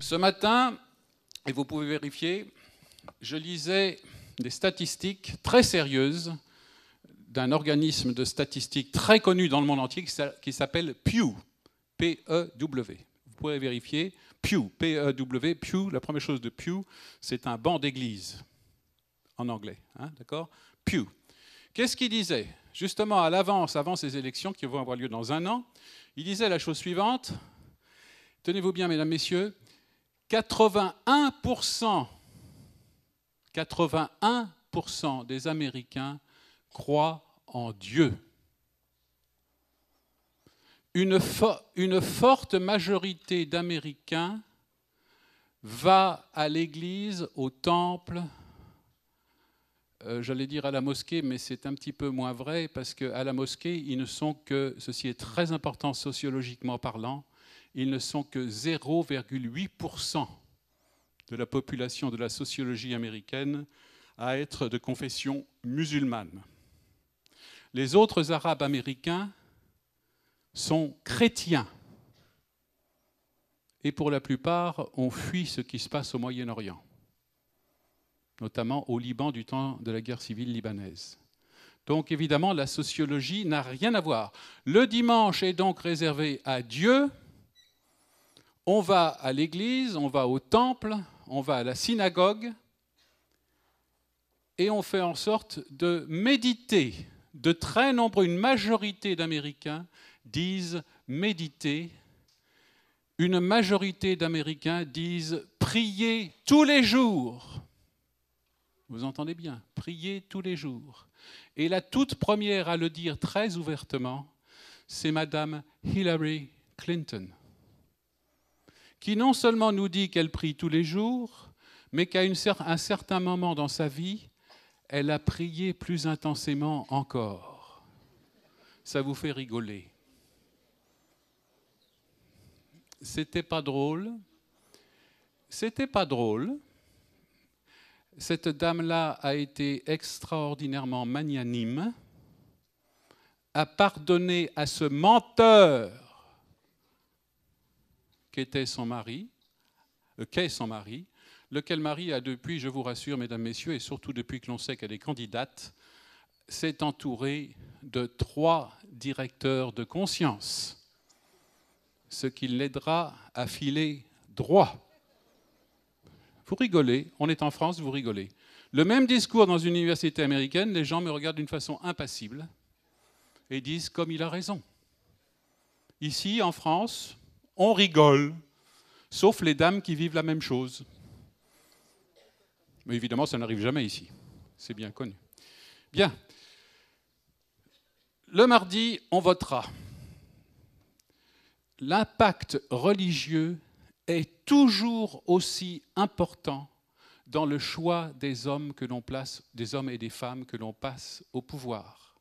Ce matin, et vous pouvez vérifier, je lisais des statistiques très sérieuses d'un organisme de statistiques très connu dans le monde entier qui s'appelle Pew, P-E-W. Vous pouvez vérifier, Pew, P-E-W, Pew, la première chose de Pew, c'est un banc d'église, en anglais, hein, d'accord Pew. Qu'est-ce qu'il disait justement à l'avance, avant ces élections qui vont avoir lieu dans un an, il disait la chose suivante. Tenez-vous bien, mesdames, messieurs, 81%, 81 des Américains croient en Dieu. Une, une forte majorité d'Américains va à l'église, au temple, euh, j'allais dire à la mosquée, mais c'est un petit peu moins vrai, parce qu'à la mosquée, ils ne sont que, ceci est très important sociologiquement parlant, ils ne sont que 0,8% de la population de la sociologie américaine à être de confession musulmane. Les autres Arabes américains sont chrétiens et pour la plupart ont fui ce qui se passe au Moyen-Orient notamment au Liban du temps de la guerre civile libanaise. Donc évidemment, la sociologie n'a rien à voir. Le dimanche est donc réservé à Dieu. On va à l'église, on va au temple, on va à la synagogue et on fait en sorte de méditer. De très nombreux, une majorité d'Américains disent méditer. Une majorité d'Américains disent prier tous les jours. Vous entendez bien, priez tous les jours. Et la toute première à le dire très ouvertement, c'est Madame Hillary Clinton, qui non seulement nous dit qu'elle prie tous les jours, mais qu'à un certain moment dans sa vie, elle a prié plus intensément encore. Ça vous fait rigoler. C'était pas drôle. C'était pas drôle. Cette dame-là a été extraordinairement magnanime, a pardonné à ce menteur qu'était son mari, euh, qu'est son mari, lequel mari a depuis, je vous rassure, mesdames, messieurs, et surtout depuis que l'on sait qu'elle est candidate, s'est entouré de trois directeurs de conscience, ce qui l'aidera à filer droit. Vous rigolez, on est en France, vous rigolez. Le même discours dans une université américaine, les gens me regardent d'une façon impassible et disent comme il a raison. Ici, en France, on rigole, sauf les dames qui vivent la même chose. Mais évidemment, ça n'arrive jamais ici. C'est bien connu. Bien. Le mardi, on votera. L'impact religieux est toujours aussi important dans le choix des hommes que l'on place, des hommes et des femmes que l'on passe au pouvoir.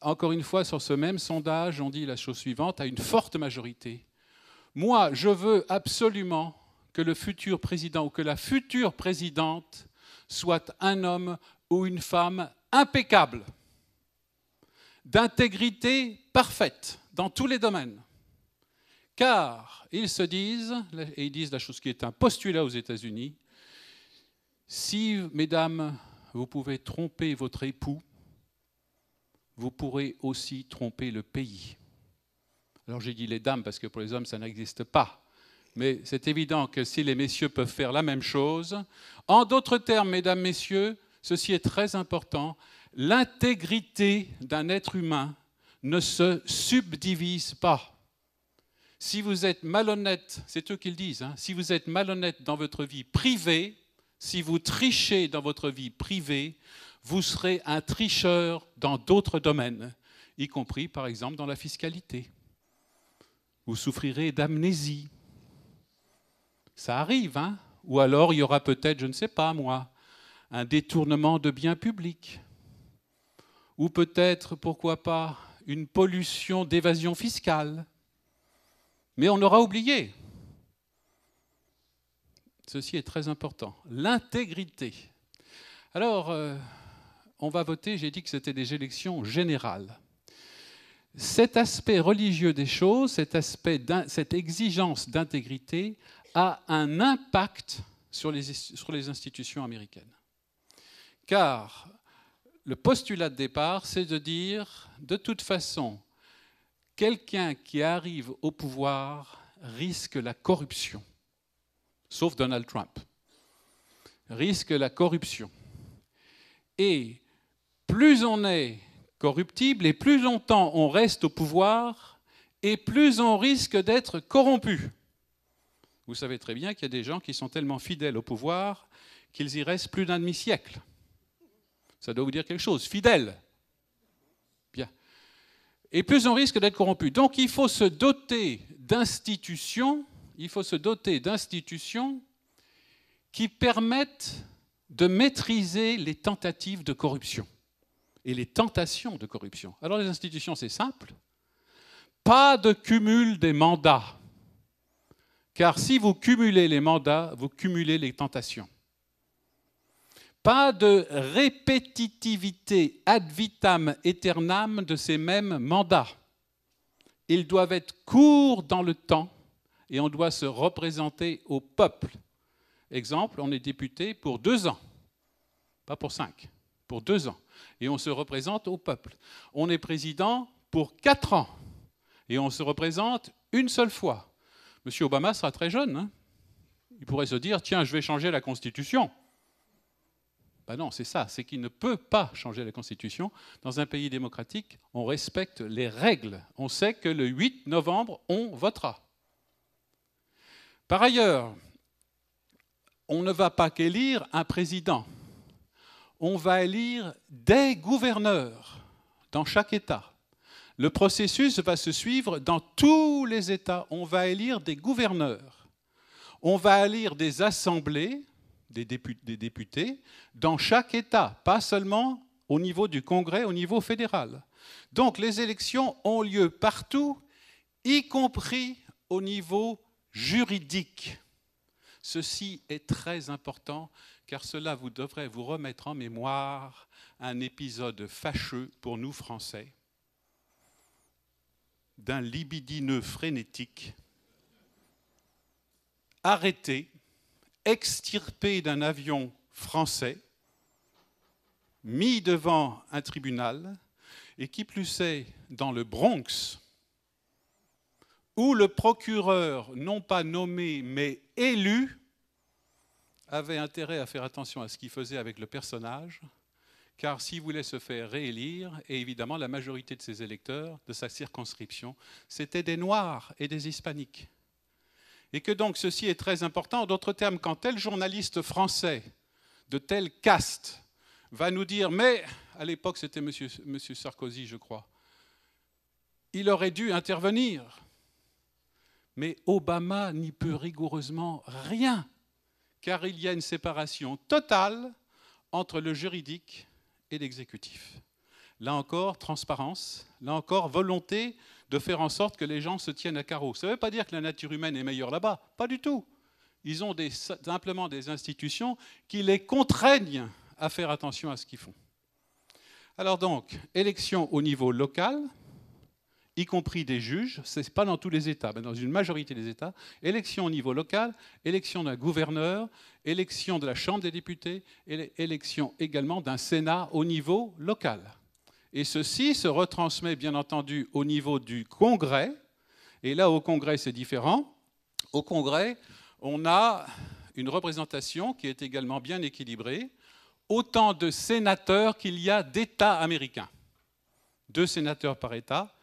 Encore une fois, sur ce même sondage, on dit la chose suivante à une forte majorité Moi, je veux absolument que le futur président ou que la future présidente soit un homme ou une femme impeccable, d'intégrité parfaite dans tous les domaines. Car ils se disent, et ils disent la chose qui est un postulat aux États-Unis, si, mesdames, vous pouvez tromper votre époux, vous pourrez aussi tromper le pays. Alors j'ai dit les dames parce que pour les hommes, ça n'existe pas. Mais c'est évident que si les messieurs peuvent faire la même chose, en d'autres termes, mesdames, messieurs, ceci est très important, l'intégrité d'un être humain ne se subdivise pas. Si vous êtes malhonnête, c'est eux qui le disent, hein, si vous êtes malhonnête dans votre vie privée, si vous trichez dans votre vie privée, vous serez un tricheur dans d'autres domaines, y compris par exemple dans la fiscalité. Vous souffrirez d'amnésie. Ça arrive, hein Ou alors il y aura peut-être, je ne sais pas moi, un détournement de biens publics. Ou peut-être, pourquoi pas, une pollution d'évasion fiscale mais on aura oublié. Ceci est très important. L'intégrité. Alors, euh, on va voter, j'ai dit que c'était des élections générales. Cet aspect religieux des choses, cette exigence d'intégrité a un impact sur les institutions américaines. Car le postulat de départ, c'est de dire, de toute façon, quelqu'un qui arrive au pouvoir risque la corruption, sauf Donald Trump, risque la corruption. Et plus on est corruptible et plus longtemps on reste au pouvoir et plus on risque d'être corrompu. Vous savez très bien qu'il y a des gens qui sont tellement fidèles au pouvoir qu'ils y restent plus d'un demi-siècle. Ça doit vous dire quelque chose. Fidèles, et plus on risque d'être corrompu. Donc il faut se doter d'institutions, il faut se doter d'institutions qui permettent de maîtriser les tentatives de corruption et les tentations de corruption. Alors les institutions, c'est simple. Pas de cumul des mandats. Car si vous cumulez les mandats, vous cumulez les tentations pas de répétitivité ad vitam aeternam de ces mêmes mandats. Ils doivent être courts dans le temps et on doit se représenter au peuple. Exemple, on est député pour deux ans, pas pour cinq, pour deux ans, et on se représente au peuple. On est président pour quatre ans, et on se représente une seule fois. Monsieur Obama sera très jeune. Hein. il pourrait se dire, tiens, je vais changer la Constitution. Bah non, c'est ça, c'est qu'il ne peut pas changer la Constitution. Dans un pays démocratique, on respecte les règles. On sait que le 8 novembre, on votera. Par ailleurs, on ne va pas qu'élire un président. On va élire des gouverneurs dans chaque État. Le processus va se suivre dans tous les États. On va élire des gouverneurs. On va élire des assemblées des, députés, dans chaque État, pas seulement au niveau du Congrès, au niveau fédéral. Donc les élections ont lieu partout, y compris au niveau juridique. Ceci est très important car cela vous devrait vous remettre en mémoire un épisode fâcheux pour nous Français d'un libidineux frénétique arrêté extirpé d'un avion français, mis devant un tribunal, et qui plus est dans le Bronx, où le procureur, non pas nommé, mais élu, avait intérêt à faire attention à ce qu'il faisait avec le personnage, car s'il voulait se faire réélire, et évidemment la majorité de ses électeurs, de sa circonscription, c'était des Noirs et des Hispaniques et que donc ceci est très important. En d'autres termes, quand tel journaliste français de telle caste va nous dire, mais à l'époque c'était monsieur, monsieur Sarkozy, je crois, il aurait dû intervenir. Mais Obama n'y peut rigoureusement rien, car il y a une séparation totale entre le juridique et l'exécutif. Là encore, transparence, là encore, volonté de faire en sorte que les gens se tiennent à carreau. Ça ne veut pas dire que la nature humaine est meilleure là-bas, pas du tout. Ils ont simplement des institutions qui les contraignent à faire attention à ce qu'ils font. Alors donc, élection au niveau local, y compris des juges, ce n'est pas dans tous les États, mais dans une majorité des États, élection au niveau local, élection d'un gouverneur, élection de la Chambre des députés, élection également d'un Sénat au niveau local. Et ceci se retransmet bien entendu au niveau du Congrès. Et là, au Congrès, c'est différent. Au Congrès, on a une représentation qui est également bien équilibrée. Autant de sénateurs qu'il y a d'États américains. Deux sénateurs par État,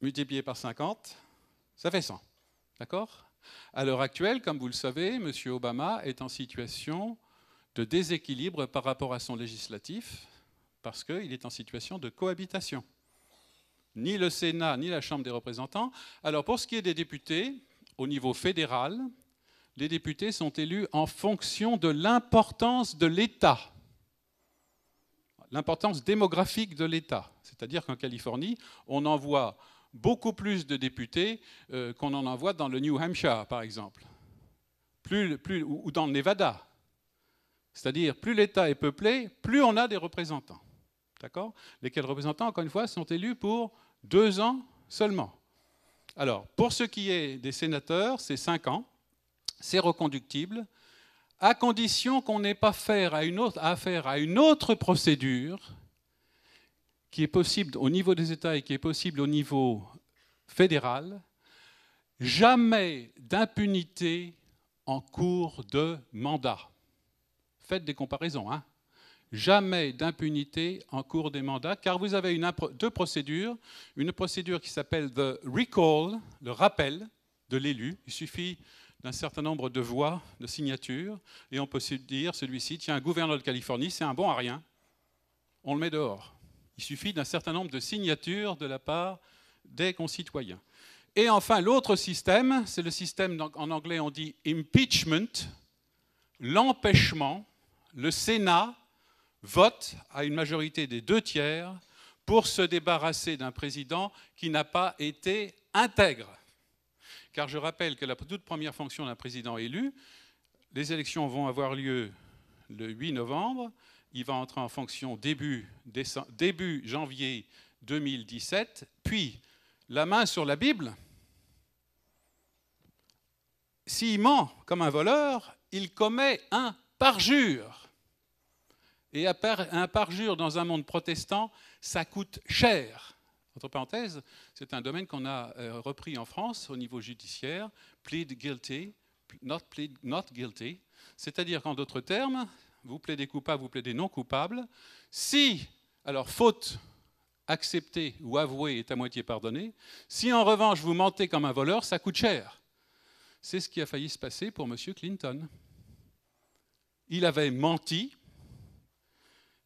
multiplié par 50, ça fait 100. D'accord À l'heure actuelle, comme vous le savez, M. Obama est en situation de déséquilibre par rapport à son législatif parce qu'il est en situation de cohabitation. Ni le Sénat, ni la Chambre des représentants. Alors pour ce qui est des députés, au niveau fédéral, les députés sont élus en fonction de l'importance de l'État, l'importance démographique de l'État. C'est-à-dire qu'en Californie, on envoie beaucoup plus de députés euh, qu'on en envoie dans le New Hampshire, par exemple, ou dans le Nevada. C'est-à-dire, plus l'État est peuplé, plus on a des représentants d'accord Lesquels représentants, encore une fois, sont élus pour deux ans seulement. Alors, pour ce qui est des sénateurs, c'est cinq ans, c'est reconductible, à condition qu'on n'ait pas affaire à, une autre, affaire à une autre procédure qui est possible au niveau des États et qui est possible au niveau fédéral, jamais d'impunité en cours de mandat. Faites des comparaisons, hein jamais d'impunité en cours des mandats, car vous avez une, deux procédures. Une procédure qui s'appelle the recall, le rappel de l'élu. Il suffit d'un certain nombre de voix, de signatures, et on peut se dire, celui-ci, tiens, un gouverneur de Californie, c'est un bon à rien, on le met dehors. Il suffit d'un certain nombre de signatures de la part des concitoyens. Et enfin, l'autre système, c'est le système, en anglais on dit impeachment, l'empêchement. Le Sénat vote à une majorité des deux tiers pour se débarrasser d'un président qui n'a pas été intègre. Car je rappelle que la toute première fonction d'un président élu, les élections vont avoir lieu le 8 novembre, il va entrer en fonction début, début janvier 2017, puis la main sur la Bible. S'il ment comme un voleur, il commet un parjure. Et un parjure dans un monde protestant, ça coûte cher. Entre parenthèses, c'est un domaine qu'on a euh, repris en France au niveau judiciaire, plead guilty, not, plead, not guilty. C'est-à-dire qu'en d'autres termes, vous plaidez coupable, vous plaidez non coupable. Si, alors faute acceptée ou avouée est à moitié pardonnée, si en revanche vous mentez comme un voleur, ça coûte cher. C'est ce qui a failli se passer pour monsieur Clinton. Il avait menti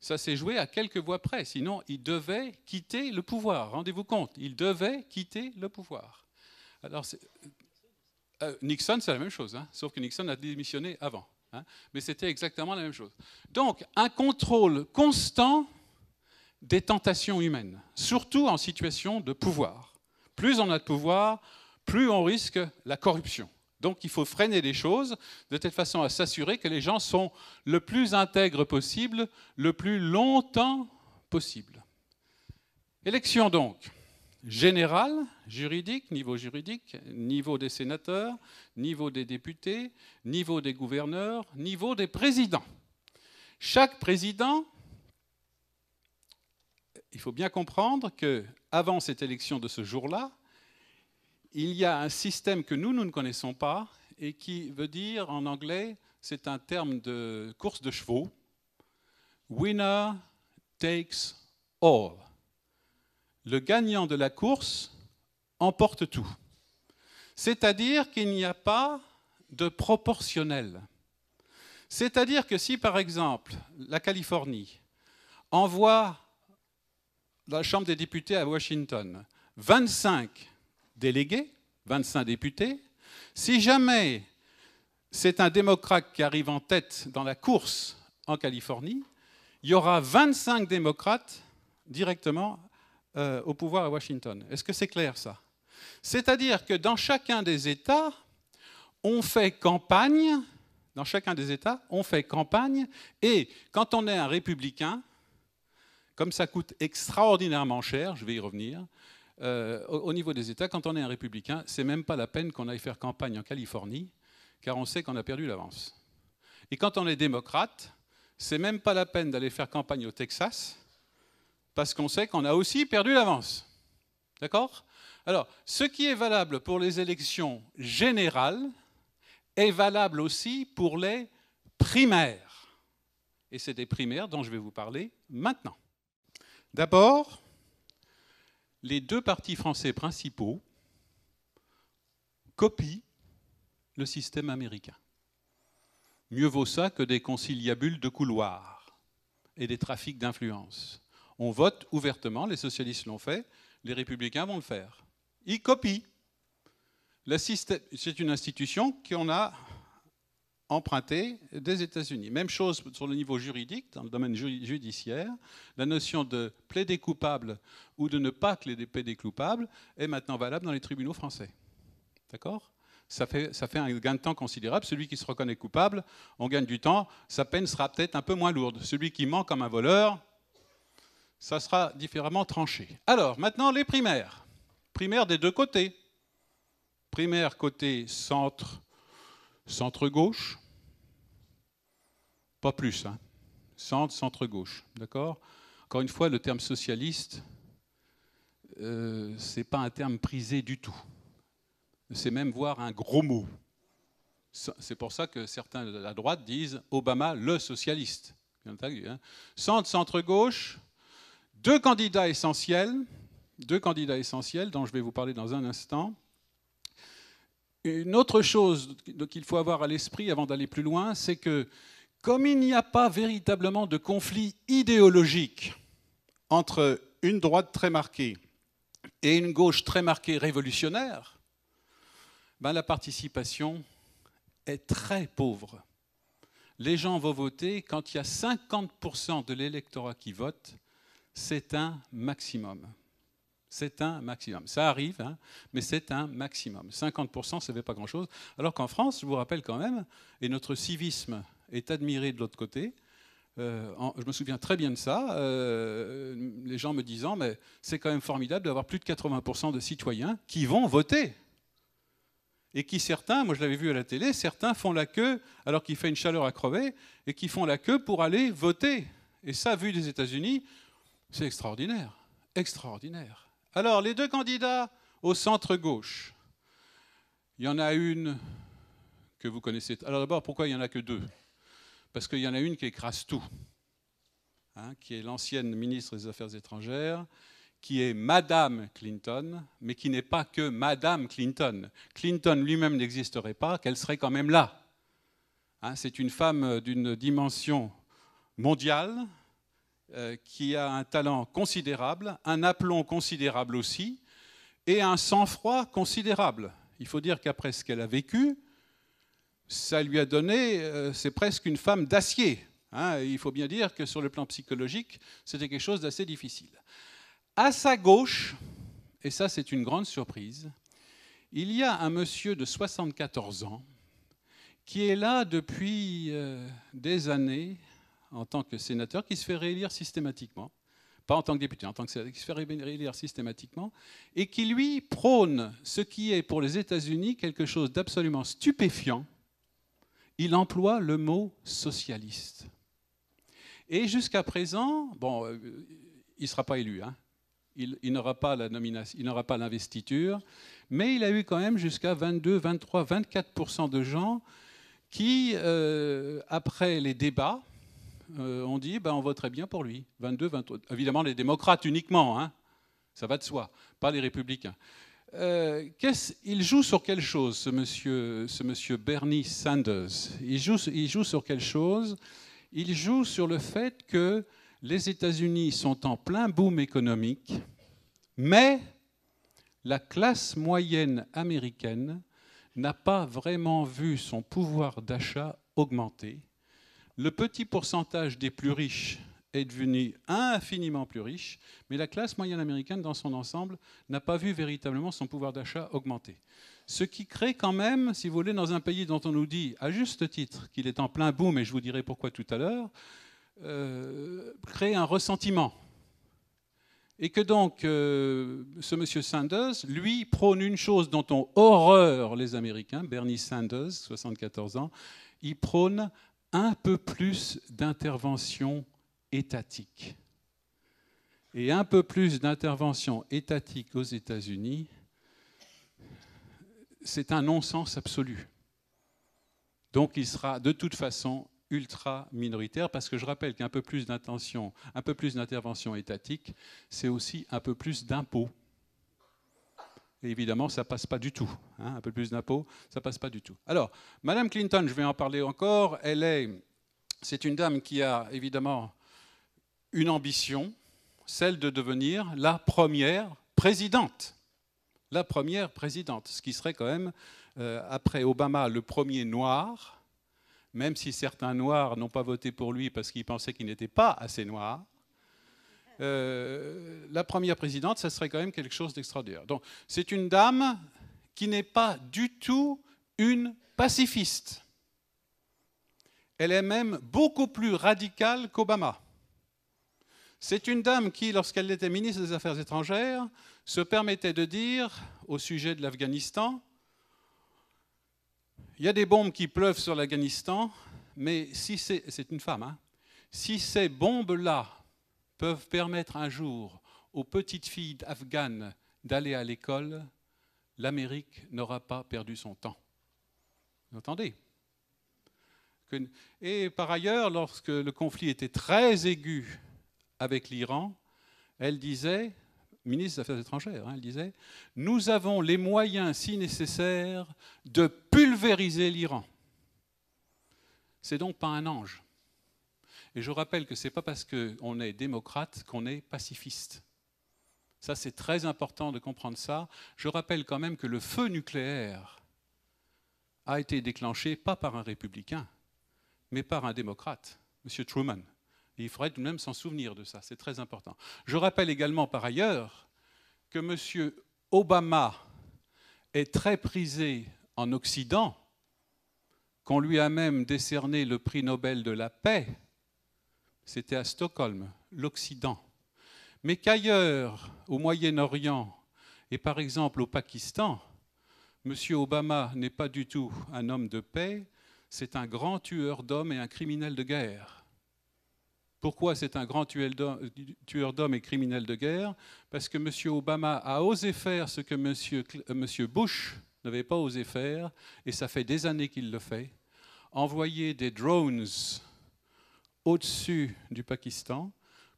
ça s'est joué à quelques voix près, sinon il devait quitter le pouvoir. Rendez-vous compte, il devait quitter le pouvoir. Alors, euh, Nixon, c'est la même chose, hein. sauf que Nixon a démissionné avant. Hein. mais c'était exactement la même chose. Donc, un contrôle constant des tentations humaines, surtout en situation de pouvoir. Plus on a de pouvoir, plus on risque la corruption. Donc il faut freiner les choses de telle façon à s'assurer que les gens sont le plus intègres possible, le plus longtemps possible. Élection donc générale, juridique, niveau juridique, niveau des sénateurs, niveau des députés, niveau des gouverneurs, niveau des présidents. Chaque président, il faut bien comprendre que avant cette élection de ce jour-là, il y a un système que nous, nous ne connaissons pas et qui veut dire en anglais, c'est un terme de course de chevaux, winner takes all. Le gagnant de la course emporte tout. C'est-à-dire qu'il n'y a pas de proportionnel. C'est-à-dire que si, par exemple, la Californie envoie la Chambre des députés à Washington 25 délégués, 25 députés. Si jamais c'est un démocrate qui arrive en tête dans la course en Californie, il y aura 25 démocrates directement euh, au pouvoir à Washington. Est-ce que c'est clair ça C'est-à-dire que dans chacun des États, on fait campagne, dans chacun des États, on fait campagne, et quand on est un républicain, comme ça coûte extraordinairement cher, je vais y revenir, euh, au, au, niveau des États, quand on est un républicain, c'est même pas la peine qu'on aille faire campagne en Californie, car on sait qu'on a perdu l'avance. Et quand on est démocrate, c'est même pas la peine d'aller faire campagne au Texas, parce qu'on sait qu'on a aussi perdu l'avance. D'accord Alors, ce qui est valable pour les élections générales est valable aussi pour les primaires. Et c'est des primaires dont je vais vous parler maintenant. D'abord, les deux partis français principaux copient le système américain. Mieux vaut ça que des conciliabules de couloirs et des trafics d'influence. On vote ouvertement, les socialistes l'ont fait, les républicains vont le faire. Ils copient. C'est une institution qu'on a emprunté des États-Unis. Même chose sur le niveau juridique, dans le domaine judiciaire, la notion de plaider coupable ou de ne pas plaider coupable est maintenant valable dans les tribunaux français. D'accord ça fait, ça fait un gain de temps considérable. Celui qui se reconnaît coupable, on gagne du temps, sa peine sera peut-être un peu moins lourde. Celui qui ment comme un voleur, ça sera différemment tranché. Alors, maintenant, les primaires. Primaires des deux côtés. Primaires, côté centre, centre-gauche, pas plus. Hein. Centre, centre-gauche. D'accord Encore une fois, le terme socialiste, euh, ce n'est pas un terme prisé du tout. C'est même voire un gros mot. C'est pour ça que certains de la droite disent Obama le socialiste. Hein. Centre, centre-gauche, deux candidats essentiels, deux candidats essentiels dont je vais vous parler dans un instant. Une autre chose qu'il faut avoir à l'esprit avant d'aller plus loin, c'est que comme il n'y a pas véritablement de conflit idéologique entre une droite très marquée et une gauche très marquée révolutionnaire, ben, la participation est très pauvre. Les gens vont voter quand il y a 50% de l'électorat qui vote, c'est un maximum. C'est un maximum. Ça arrive, hein, mais c'est un maximum. 50%, ça ne fait pas grand-chose. Alors qu'en France, je vous rappelle quand même, et notre civisme est admiré de l'autre côté. Euh, je me souviens très bien de ça, euh, les gens me disant, mais c'est quand même formidable d'avoir plus de 80% de citoyens qui vont voter. Et qui certains, moi je l'avais vu à la télé, certains font la queue, alors qu'il fait une chaleur à crever, et qui font la queue pour aller voter. Et ça, vu des États-Unis, c'est extraordinaire. Extraordinaire. Alors, les deux candidats au centre-gauche, il y en a une que vous connaissez. Alors d'abord, pourquoi il n'y en a que deux parce qu'il y en a une qui écrase tout, hein, qui est l'ancienne ministre des Affaires étrangères, qui est Madame Clinton, mais qui n'est pas que Madame Clinton. Clinton lui-même n'existerait pas, qu'elle serait quand même là. Hein, c'est une femme d'une dimension mondiale, euh, qui a un talent considérable, un aplomb considérable aussi, et un sang-froid considérable. Il faut dire qu'après ce qu'elle a vécu, ça lui a donné, euh, c'est presque une femme d'acier. Hein. il faut bien dire que sur le plan psychologique, c'était quelque chose d'assez difficile. À sa gauche, et ça c'est une grande surprise, il y a un monsieur de 74 ans qui est là depuis euh, des années en tant que sénateur, qui se fait réélire systématiquement, pas en tant que député, en tant que sénateur, qui se fait réélire systématiquement, et qui lui prône ce qui est pour les États-Unis quelque chose d'absolument stupéfiant, il emploie le mot socialiste. Et jusqu'à présent, bon, euh, il ne sera pas élu, hein. il, n'aura pas la nomination, il n'aura pas l'investiture, mais il a eu quand même jusqu'à 22, 23, 24 de gens qui, euh, après les débats, euh, ont dit ben, on voterait bien pour lui. 22, 23, évidemment les démocrates uniquement, hein. ça va de soi, pas les républicains. Euh, il joue sur quelle chose, ce monsieur, ce monsieur Bernie Sanders il joue, il joue sur quelle chose Il joue sur le fait que les États-Unis sont en plein boom économique, mais la classe moyenne américaine n'a pas vraiment vu son pouvoir d'achat augmenter. Le petit pourcentage des plus riches est devenu infiniment plus riche, mais la classe moyenne américaine dans son ensemble n'a pas vu véritablement son pouvoir d'achat augmenter. Ce qui crée quand même, si vous voulez, dans un pays dont on nous dit, à juste titre, qu'il est en plein boom, et je vous dirai pourquoi tout à l'heure, euh, crée un ressentiment. Et que donc, euh, ce monsieur Sanders, lui, prône une chose dont on horreur les Américains, Bernie Sanders, 74 ans, il prône un peu plus d'intervention étatique. Et un peu plus d'intervention étatique aux États-Unis, c'est un non-sens absolu. Donc il sera de toute façon ultra minoritaire, parce que je rappelle qu'un peu plus d'intention, un peu plus d'intervention étatique, c'est aussi un peu plus d'impôts. Et évidemment, ça passe pas du tout. Hein. un peu plus d'impôts, ça passe pas du tout. Alors, Madame Clinton, je vais en parler encore. Elle est, c'est une dame qui a évidemment une ambition, celle de devenir la première présidente. La première présidente, ce qui serait quand même, euh, après Obama, le premier noir, même si certains noirs n'ont pas voté pour lui parce qu'ils pensaient qu'il n'était pas assez noir. Euh, la première présidente, ça serait quand même quelque chose d'extraordinaire. Donc, c'est une dame qui n'est pas du tout une pacifiste. Elle est même beaucoup plus radicale qu'Obama. C'est une dame qui, lorsqu'elle était ministre des Affaires étrangères, se permettait de dire au sujet de l'Afghanistan, il y a des bombes qui pleuvent sur l'Afghanistan, mais si c'est, une femme, hein. si ces bombes-là peuvent permettre un jour aux petites filles afghanes d'aller à l'école, l'Amérique n'aura pas perdu son temps. Vous entendez Et par ailleurs, lorsque le conflit était très aigu avec l'Iran, elle disait, ministre des Affaires étrangères, hein, elle disait, nous avons les moyens, si nécessaires de pulvériser l'Iran. C'est donc pas un ange. Et je rappelle que ce n'est pas parce qu'on est démocrate qu'on est pacifiste. Ça, c'est très important de comprendre ça. Je rappelle quand même que le feu nucléaire a été déclenché pas par un républicain, mais par un démocrate, M. Truman il faudrait tout de même s'en souvenir de ça, c'est très important. Je rappelle également par ailleurs que M. Obama est très prisé en Occident, qu'on lui a même décerné le prix Nobel de la paix, c'était à Stockholm, l'Occident. Mais qu'ailleurs, au Moyen-Orient et par exemple au Pakistan, M. Obama n'est pas du tout un homme de paix, c'est un grand tueur d'hommes et un criminel de guerre. Pourquoi c'est un grand tueur d'hommes et criminel de guerre Parce que M. Obama a osé faire ce que M. Euh, Bush n'avait pas osé faire, et ça fait des années qu'il le fait, envoyer des drones au-dessus du Pakistan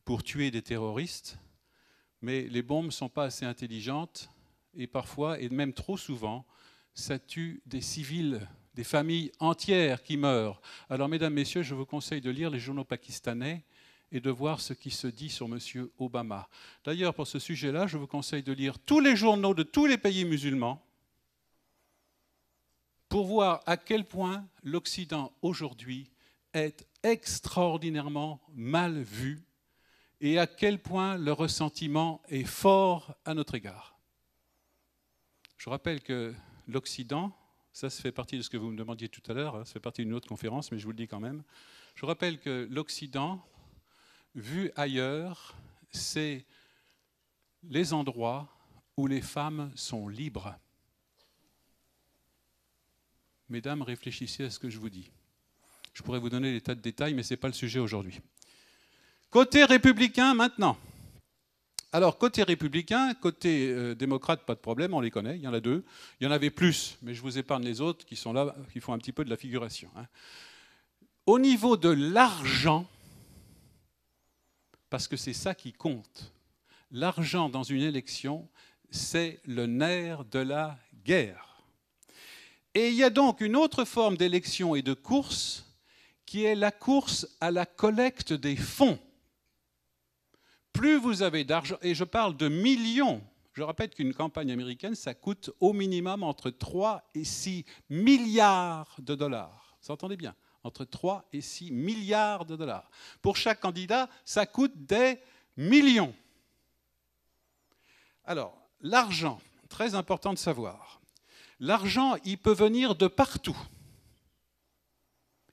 pour tuer des terroristes, mais les bombes ne sont pas assez intelligentes, et parfois, et même trop souvent, ça tue des civils des familles entières qui meurent. Alors, mesdames, messieurs, je vous conseille de lire les journaux pakistanais et de voir ce qui se dit sur M. Obama. D'ailleurs, pour ce sujet-là, je vous conseille de lire tous les journaux de tous les pays musulmans pour voir à quel point l'Occident aujourd'hui est extraordinairement mal vu et à quel point le ressentiment est fort à notre égard. Je rappelle que l'Occident, ça, se fait partie de ce que vous me demandiez tout à l'heure, hein, ça fait partie d'une autre conférence, mais je vous le dis quand même, je rappelle que l'Occident vu ailleurs, c'est les endroits où les femmes sont libres. Mesdames, réfléchissez à ce que je vous dis. Je pourrais vous donner des tas de détails, mais ce n'est pas le sujet aujourd'hui. Côté républicain maintenant. Alors, côté républicain, côté euh, démocrate, pas de problème, on les connaît, il y en a deux. Il y en avait plus, mais je vous épargne les autres qui sont là, qui font un petit peu de la figuration. Hein. Au niveau de l'argent, parce que c'est ça qui compte. L'argent dans une élection, c'est le nerf de la guerre. Et il y a donc une autre forme d'élection et de course qui est la course à la collecte des fonds. Plus vous avez d'argent, et je parle de millions, je rappelle qu'une campagne américaine, ça coûte au minimum entre 3 et 6 milliards de dollars. Vous entendez bien entre 3 et 6 milliards de dollars. Pour chaque candidat, ça coûte des millions. Alors, l'argent, très important de savoir, l'argent, il peut venir de partout.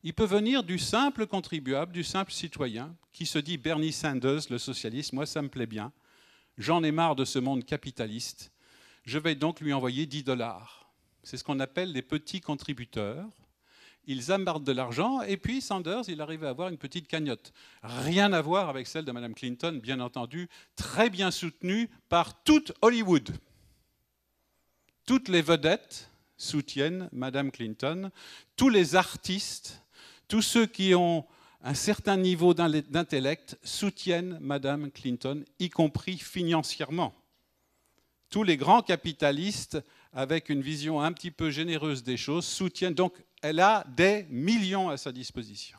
Il peut venir du simple contribuable, du simple citoyen, qui se dit Bernie Sanders, le socialiste, moi ça me plaît bien, j'en ai marre de ce monde capitaliste, je vais donc lui envoyer 10 dollars. C'est ce qu'on appelle les petits contributeurs ils amardent de l'argent, et puis Sanders, il arrive à avoir une petite cagnotte. Rien à voir avec celle de Mme Clinton, bien entendu, très bien soutenue par toute Hollywood. Toutes les vedettes soutiennent Mme Clinton, tous les artistes, tous ceux qui ont un certain niveau d'intellect soutiennent Mme Clinton, y compris financièrement. Tous les grands capitalistes, avec une vision un petit peu généreuse des choses, soutiennent donc elle a des millions à sa disposition.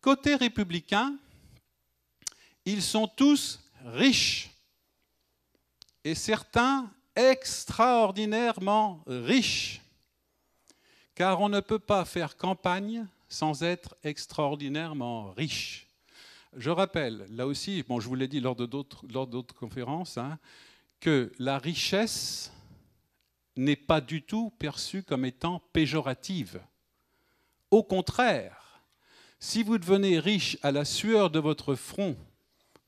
Côté républicain, ils sont tous riches et certains extraordinairement riches, car on ne peut pas faire campagne sans être extraordinairement riche. Je rappelle, là aussi, bon, je vous l'ai dit lors de d'autres conférences, hein, que la richesse n'est pas du tout perçu comme étant péjorative. Au contraire, si vous devenez riche à la sueur de votre front,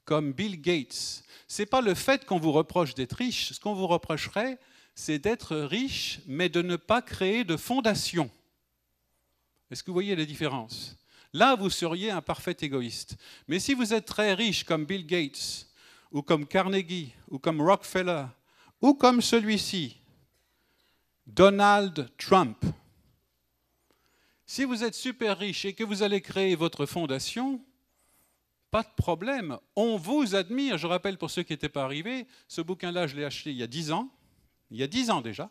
comme Bill Gates, ce n'est pas le fait qu'on vous reproche d'être riche, ce qu'on vous reprocherait, c'est d'être riche, mais de ne pas créer de fondation. Est-ce que vous voyez la différence Là, vous seriez un parfait égoïste. Mais si vous êtes très riche comme Bill Gates, ou comme Carnegie, ou comme Rockefeller, ou comme celui-ci, Donald Trump. Si vous êtes super riche et que vous allez créer votre fondation, pas de problème, on vous admire. Je rappelle pour ceux qui n'étaient pas arrivés, ce bouquin-là, je l'ai acheté il y a 10 ans, il y a 10 ans déjà.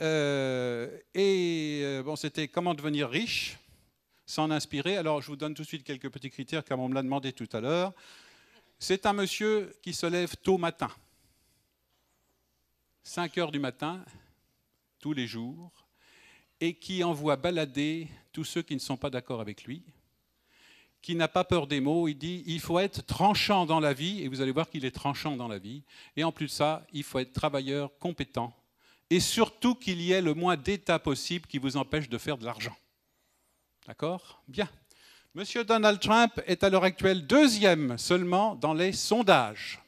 Euh, et euh, bon, c'était Comment devenir riche, s'en inspirer. Alors, je vous donne tout de suite quelques petits critères, car on me l'a demandé tout à l'heure. C'est un monsieur qui se lève tôt matin, 5 heures du matin, tous les jours et qui envoie balader tous ceux qui ne sont pas d'accord avec lui, qui n'a pas peur des mots. Il dit il faut être tranchant dans la vie, et vous allez voir qu'il est tranchant dans la vie. Et en plus de ça, il faut être travailleur, compétent, et surtout qu'il y ait le moins d'état possible qui vous empêche de faire de l'argent. D'accord Bien. Monsieur Donald Trump est à l'heure actuelle deuxième seulement dans les sondages.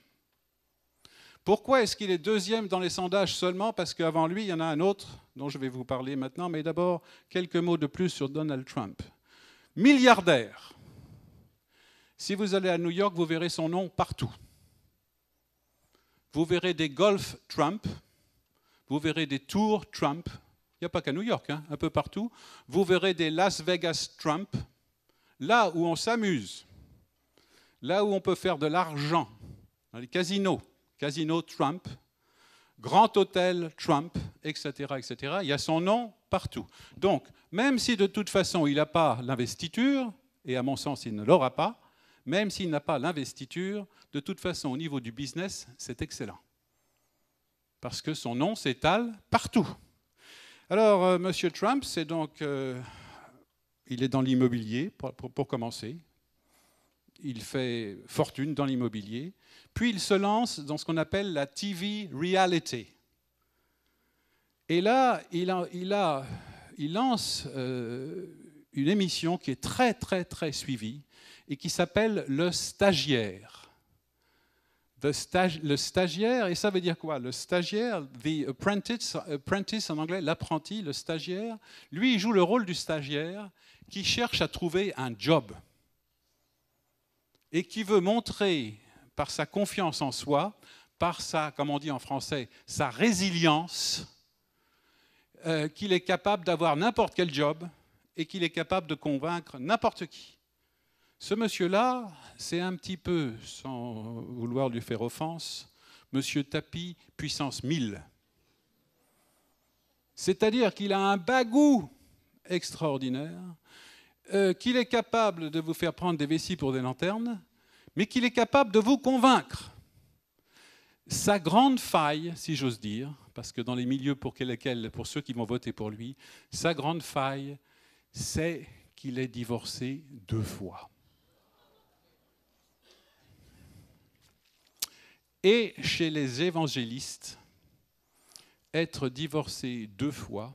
Pourquoi est-ce qu'il est deuxième dans les sondages seulement Parce qu'avant lui, il y en a un autre dont je vais vous parler maintenant, mais d'abord quelques mots de plus sur Donald Trump. Milliardaire. Si vous allez à New York, vous verrez son nom partout. Vous verrez des Golf Trump, vous verrez des tours Trump, il n'y a pas qu'à New York, hein, un peu partout. Vous verrez des Las Vegas Trump, là où on s'amuse, là où on peut faire de l'argent, dans les casinos. Casino Trump, Grand Hôtel Trump, etc., etc. Il y a son nom partout. Donc, même si de toute façon il n'a pas l'investiture, et à mon sens il ne l'aura pas, même s'il n'a pas l'investiture, de toute façon au niveau du business, c'est excellent. Parce que son nom s'étale partout. Alors, euh, Monsieur Trump, c'est donc... Euh, il est dans l'immobilier, pour, commencer il fait fortune dans l'immobilier, puis il se lance dans ce qu'on appelle la TV reality. Et là, il, lance euh, une émission qui est très, très, très suivie et qui s'appelle Le Stagiaire. le stagiaire, et ça veut dire quoi Le stagiaire, the apprentice en anglais, l'apprenti, le stagiaire, lui, il joue le rôle du stagiaire qui cherche à trouver un job et qui veut montrer par sa confiance en soi, par sa, comme on dit en français, sa résilience, euh, qu'il est capable d'avoir n'importe quel job et qu'il est capable de convaincre n'importe qui. Ce monsieur-là, c'est un petit peu, sans vouloir lui faire offense, monsieur Tapi, puissance 1000. C'est-à-dire qu'il a un bagou extraordinaire, euh, qu'il est capable de vous faire prendre des vessies pour des lanternes, mais qu'il est capable de vous convaincre. Sa grande faille, si j'ose dire, parce que dans les milieux pour lesquels, pour ceux qui vont voter pour lui, sa grande faille, c'est qu'il est divorcé deux fois. Et chez les évangélistes, être divorcé deux fois,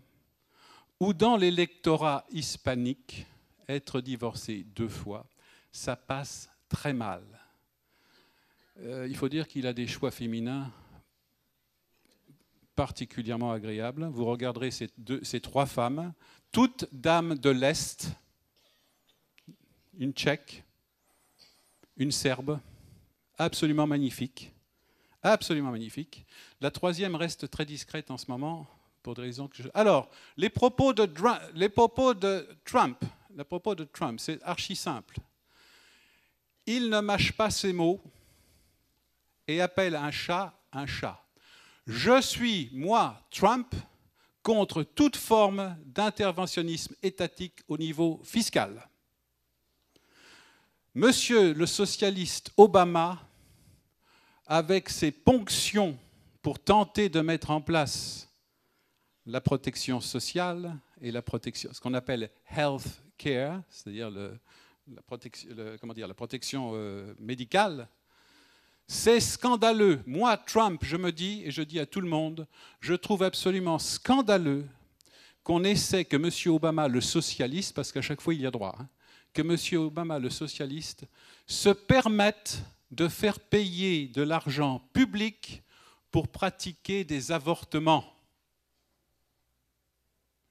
ou dans l'électorat hispanique, être divorcé deux fois, ça passe très mal. Euh, il faut dire qu'il a des choix féminins particulièrement agréables. Vous regarderez ces, trois femmes, toutes dames de l'Est, une Tchèque, une Serbe, absolument magnifique, absolument magnifique. La troisième reste très discrète en ce moment, pour des raisons que je... Alors, les propos de, les propos de Trump à propos de Trump, c'est archi simple. Il ne mâche pas ses mots et appelle un chat un chat. Je suis, moi, Trump, contre toute forme d'interventionnisme étatique au niveau fiscal. Monsieur le socialiste Obama, avec ses ponctions pour tenter de mettre en place la protection sociale et la protection, ce qu'on appelle health c'est-à-dire la, protection, comment dire, la protection euh, médicale, c'est scandaleux. Moi, Trump, je me dis, et je dis à tout le monde, je trouve absolument scandaleux qu'on essaie que M. Obama, le socialiste, parce qu'à chaque fois il y a droit, hein, que M. Obama, le socialiste, se permette de faire payer de l'argent public pour pratiquer des avortements.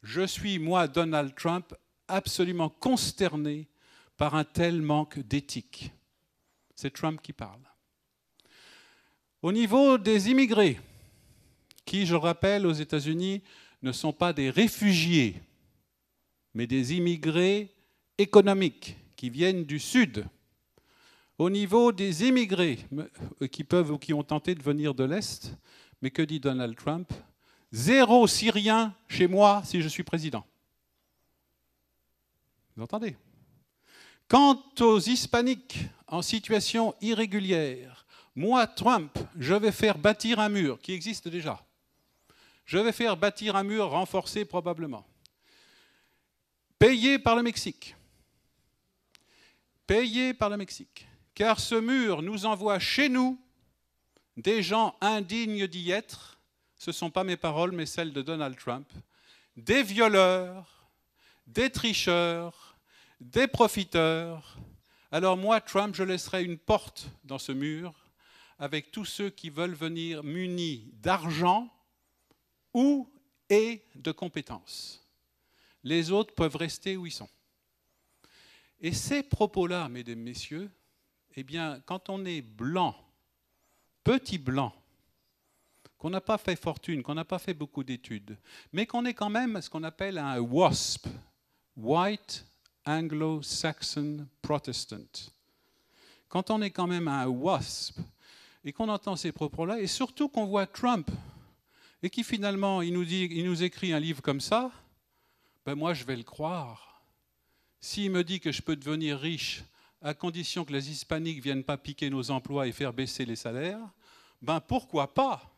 Je suis, moi, Donald Trump, absolument consterné par un tel manque d'éthique. C'est Trump qui parle. Au niveau des immigrés, qui, je rappelle, aux États-Unis ne sont pas des réfugiés, mais des immigrés économiques qui viennent du Sud. Au niveau des immigrés euh, qui peuvent ou qui ont tenté de venir de l'Est, mais que dit Donald Trump Zéro Syrien chez moi si je suis président. Vous entendez Quant aux hispaniques en situation irrégulière, moi, Trump, je vais faire bâtir un mur qui existe déjà. Je vais faire bâtir un mur renforcé probablement, payé par le Mexique. Payé par le Mexique. Car ce mur nous envoie chez nous des gens indignes d'y être. Ce ne sont pas mes paroles, mais celles de Donald Trump. Des violeurs, des tricheurs, des profiteurs. Alors moi, Trump, je laisserai une porte dans ce mur avec tous ceux qui veulent venir munis d'argent ou et de compétences. Les autres peuvent rester où ils sont. Et ces propos-là, mesdames, messieurs, eh bien, quand on est blanc, petit blanc, qu'on n'a pas fait fortune, qu'on n'a pas fait beaucoup d'études, mais qu'on est quand même ce qu'on appelle un WASP, White Anglo-Saxon Protestant. Quand on est quand même un WASP et qu'on entend ces propos-là, et surtout qu'on voit Trump et qui finalement il nous, dit, il nous écrit un livre comme ça, ben moi je vais le croire. S'il me dit que je peux devenir riche à condition que les hispaniques ne viennent pas piquer nos emplois et faire baisser les salaires, ben pourquoi pas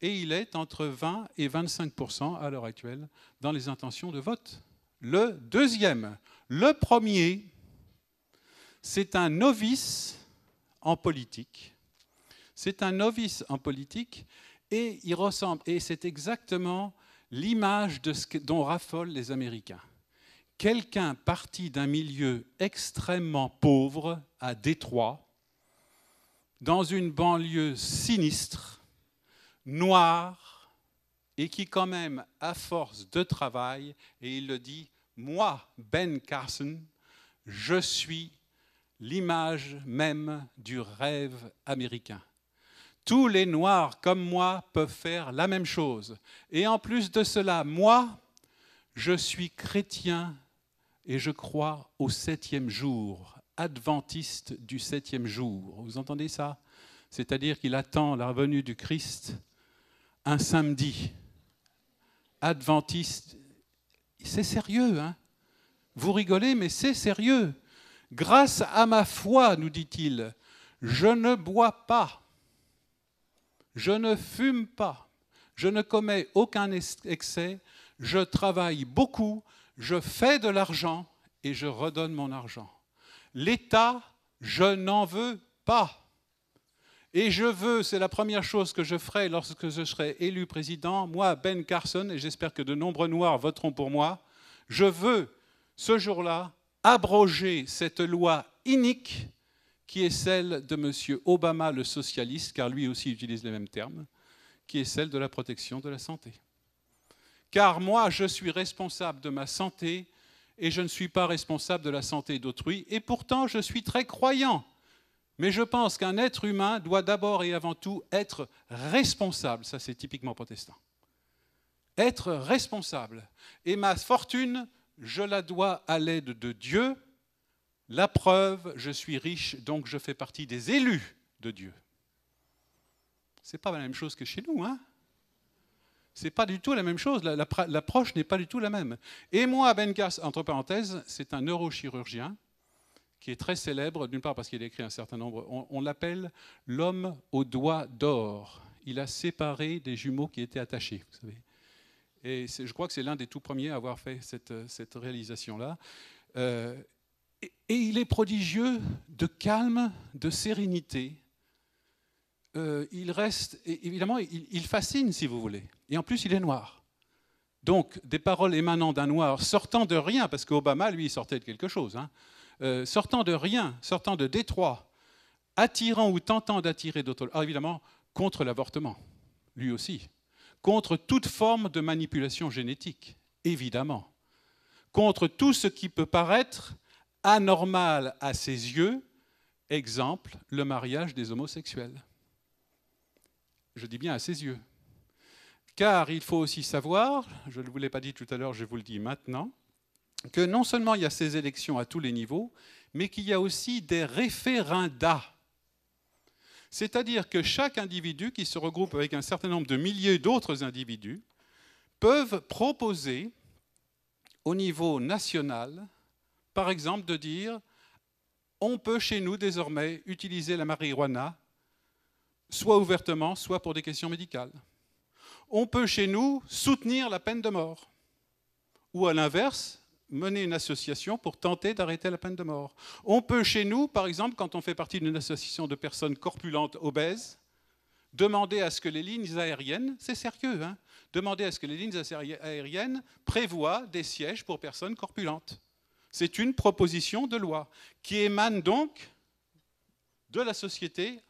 Et il est entre 20 et 25 à l'heure actuelle dans les intentions de vote le deuxième. Le premier, c'est un novice en politique. C'est un novice en politique et il ressemble, et c'est exactement l'image de ce dont raffolent les Américains. Quelqu'un parti d'un milieu extrêmement pauvre à Détroit, dans une banlieue sinistre, noire, et qui quand même, à force de travail, et il le dit, moi, Ben Carson, je suis l'image même du rêve américain. Tous les Noirs comme moi peuvent faire la même chose. Et en plus de cela, moi, je suis chrétien et je crois au septième jour, adventiste du septième jour. Vous entendez ça C'est-à-dire qu'il attend la venue du Christ un samedi adventiste, c'est sérieux. Hein Vous rigolez, mais c'est sérieux. Grâce à ma foi, nous dit-il, je ne bois pas, je ne fume pas, je ne commets aucun excès, je travaille beaucoup, je fais de l'argent et je redonne mon argent. L'État, je n'en veux pas. Et je veux, c'est la première chose que je ferai lorsque je serai élu président, moi, Ben Carson, et j'espère que de nombreux Noirs voteront pour moi, je veux, ce jour-là, abroger cette loi inique qui est celle de M. Obama, le socialiste, car lui aussi utilise les mêmes termes, qui est celle de la protection de la santé. Car moi, je suis responsable de ma santé et je ne suis pas responsable de la santé d'autrui, et pourtant, je suis très croyant mais je pense qu'un être humain doit d'abord et avant tout être responsable. Ça, c'est typiquement protestant. Être responsable. Et ma fortune, je la dois à l'aide de Dieu. La preuve, je suis riche, donc je fais partie des élus de Dieu. Ce n'est pas la même chose que chez nous, hein n'est pas du tout la même chose. L'approche n'est pas du tout la même. Et moi, Ben Benkas, entre parenthèses, c'est un neurochirurgien qui est très célèbre, d'une part parce qu'il a écrit un certain nombre, on, l'appelle l'homme aux doigts d'or. Il a séparé des jumeaux qui étaient attachés, vous savez. Et je crois que c'est l'un des tout premiers à avoir fait cette, euh, cette réalisation-là. Euh, et, il est prodigieux de calme, de sérénité. Euh, il reste, évidemment, il, fascine, si vous voulez. Et en plus, il est noir. Donc, des paroles émanant d'un noir, sortant de rien, parce qu'Obama, lui, sortait de quelque chose. Hein. Euh, sortant de rien, sortant de détroit, attirant ou tentant d'attirer d'autres, ah, évidemment, contre l'avortement, lui aussi, contre toute forme de manipulation génétique, évidemment, contre tout ce qui peut paraître anormal à ses yeux, exemple, le mariage des homosexuels. Je dis bien à ses yeux. Car il faut aussi savoir, je ne vous l'ai pas dit tout à l'heure, je vous le dis maintenant, que non seulement il y a ces élections à tous les niveaux, mais qu'il y a aussi des référendats. C'est-à-dire que chaque individu qui se regroupe avec un certain nombre de milliers d'autres individus peuvent proposer au niveau national, par exemple, de dire on peut chez nous désormais utiliser la marijuana, soit ouvertement, soit pour des questions médicales. On peut chez nous soutenir la peine de mort. Ou à l'inverse, mener une association pour tenter d'arrêter la peine de mort. On peut chez nous, par exemple, quand on fait partie d'une association de personnes corpulentes, obèses, demander à ce que les lignes aériennes, c'est sérieux, hein, demander à ce que les lignes aériennes prévoient des sièges pour personnes corpulentes. C'est une proposition de loi qui émane donc de la société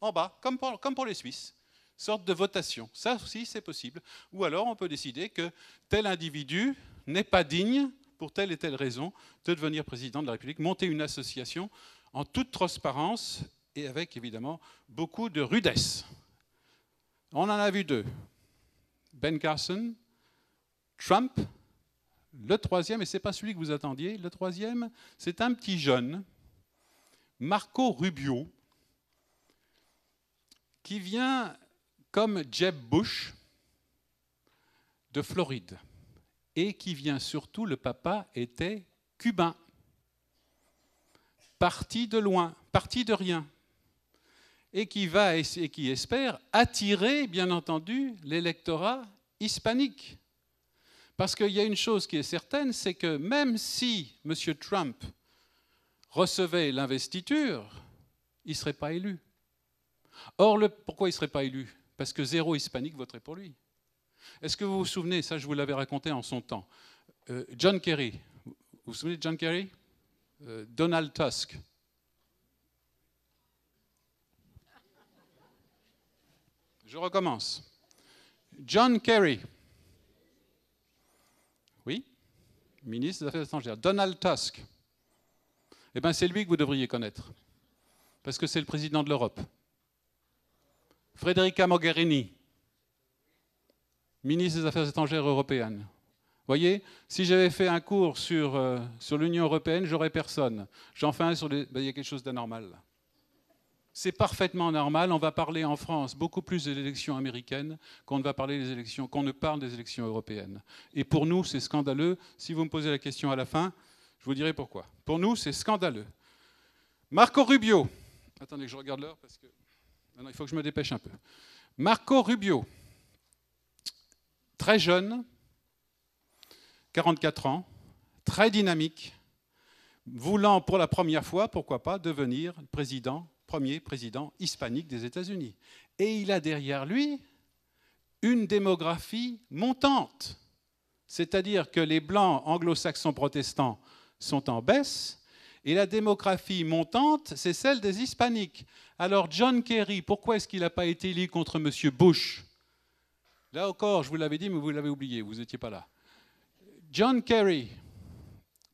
en bas, comme pour, comme pour les Suisses sorte de votation. Ça aussi, c'est possible. Ou alors, on peut décider que tel individu n'est pas digne pour telle et telle raison, de devenir président de la République, monter une association en toute transparence et avec évidemment beaucoup de rudesse. On en a vu deux. Ben Carson, Trump, le troisième, et ce n'est pas celui que vous attendiez, le troisième, c'est un petit jeune, Marco Rubio, qui vient comme Jeb Bush de Floride et qui vient surtout, le papa était cubain, parti de loin, parti de rien, et qui va et qui espère attirer, bien entendu, l'électorat hispanique. Parce qu'il y a une chose qui est certaine, c'est que même si M. Trump recevait l'investiture, il ne serait pas élu. Or, le, pourquoi il ne serait pas élu Parce que zéro hispanique voterait pour lui. Est-ce que vous vous souvenez, ça je vous l'avais raconté en son temps, euh, John Kerry, vous vous souvenez de John Kerry euh, Donald Tusk. Je recommence. John Kerry. Oui Ministre des Affaires étrangères. Donald Tusk. Eh bien, c'est lui que vous devriez connaître. Parce que c'est le président de l'Europe. Frederica Mogherini ministre des Affaires étrangères européenne. Voyez, si j'avais fait un cours sur, euh, sur l'Union européenne, j'aurais personne. J'en fais un sur les... Ben, il y a quelque chose d'anormal. C'est parfaitement normal. On va parler en France beaucoup plus des élections américaines qu'on ne va parler des élections, qu'on ne parle des élections européennes. Et pour nous, c'est scandaleux. Si vous me posez la question à la fin, je vous dirai pourquoi. Pour nous, c'est scandaleux. Marco Rubio. Attendez que je regarde l'heure parce que. il faut que je me dépêche un peu. Marco Rubio très jeune, 44 ans, très dynamique, voulant pour la première fois, pourquoi pas, devenir président, premier président hispanique des États-Unis. Et il a derrière lui une démographie montante. C'est-à-dire que les blancs anglo-saxons protestants sont en baisse et la démographie montante, c'est celle des hispaniques. Alors John Kerry, pourquoi est-ce qu'il n'a pas été élu contre M. Bush Là encore, je vous l'avais dit, mais vous l'avez oublié, vous n'étiez pas là. John Kerry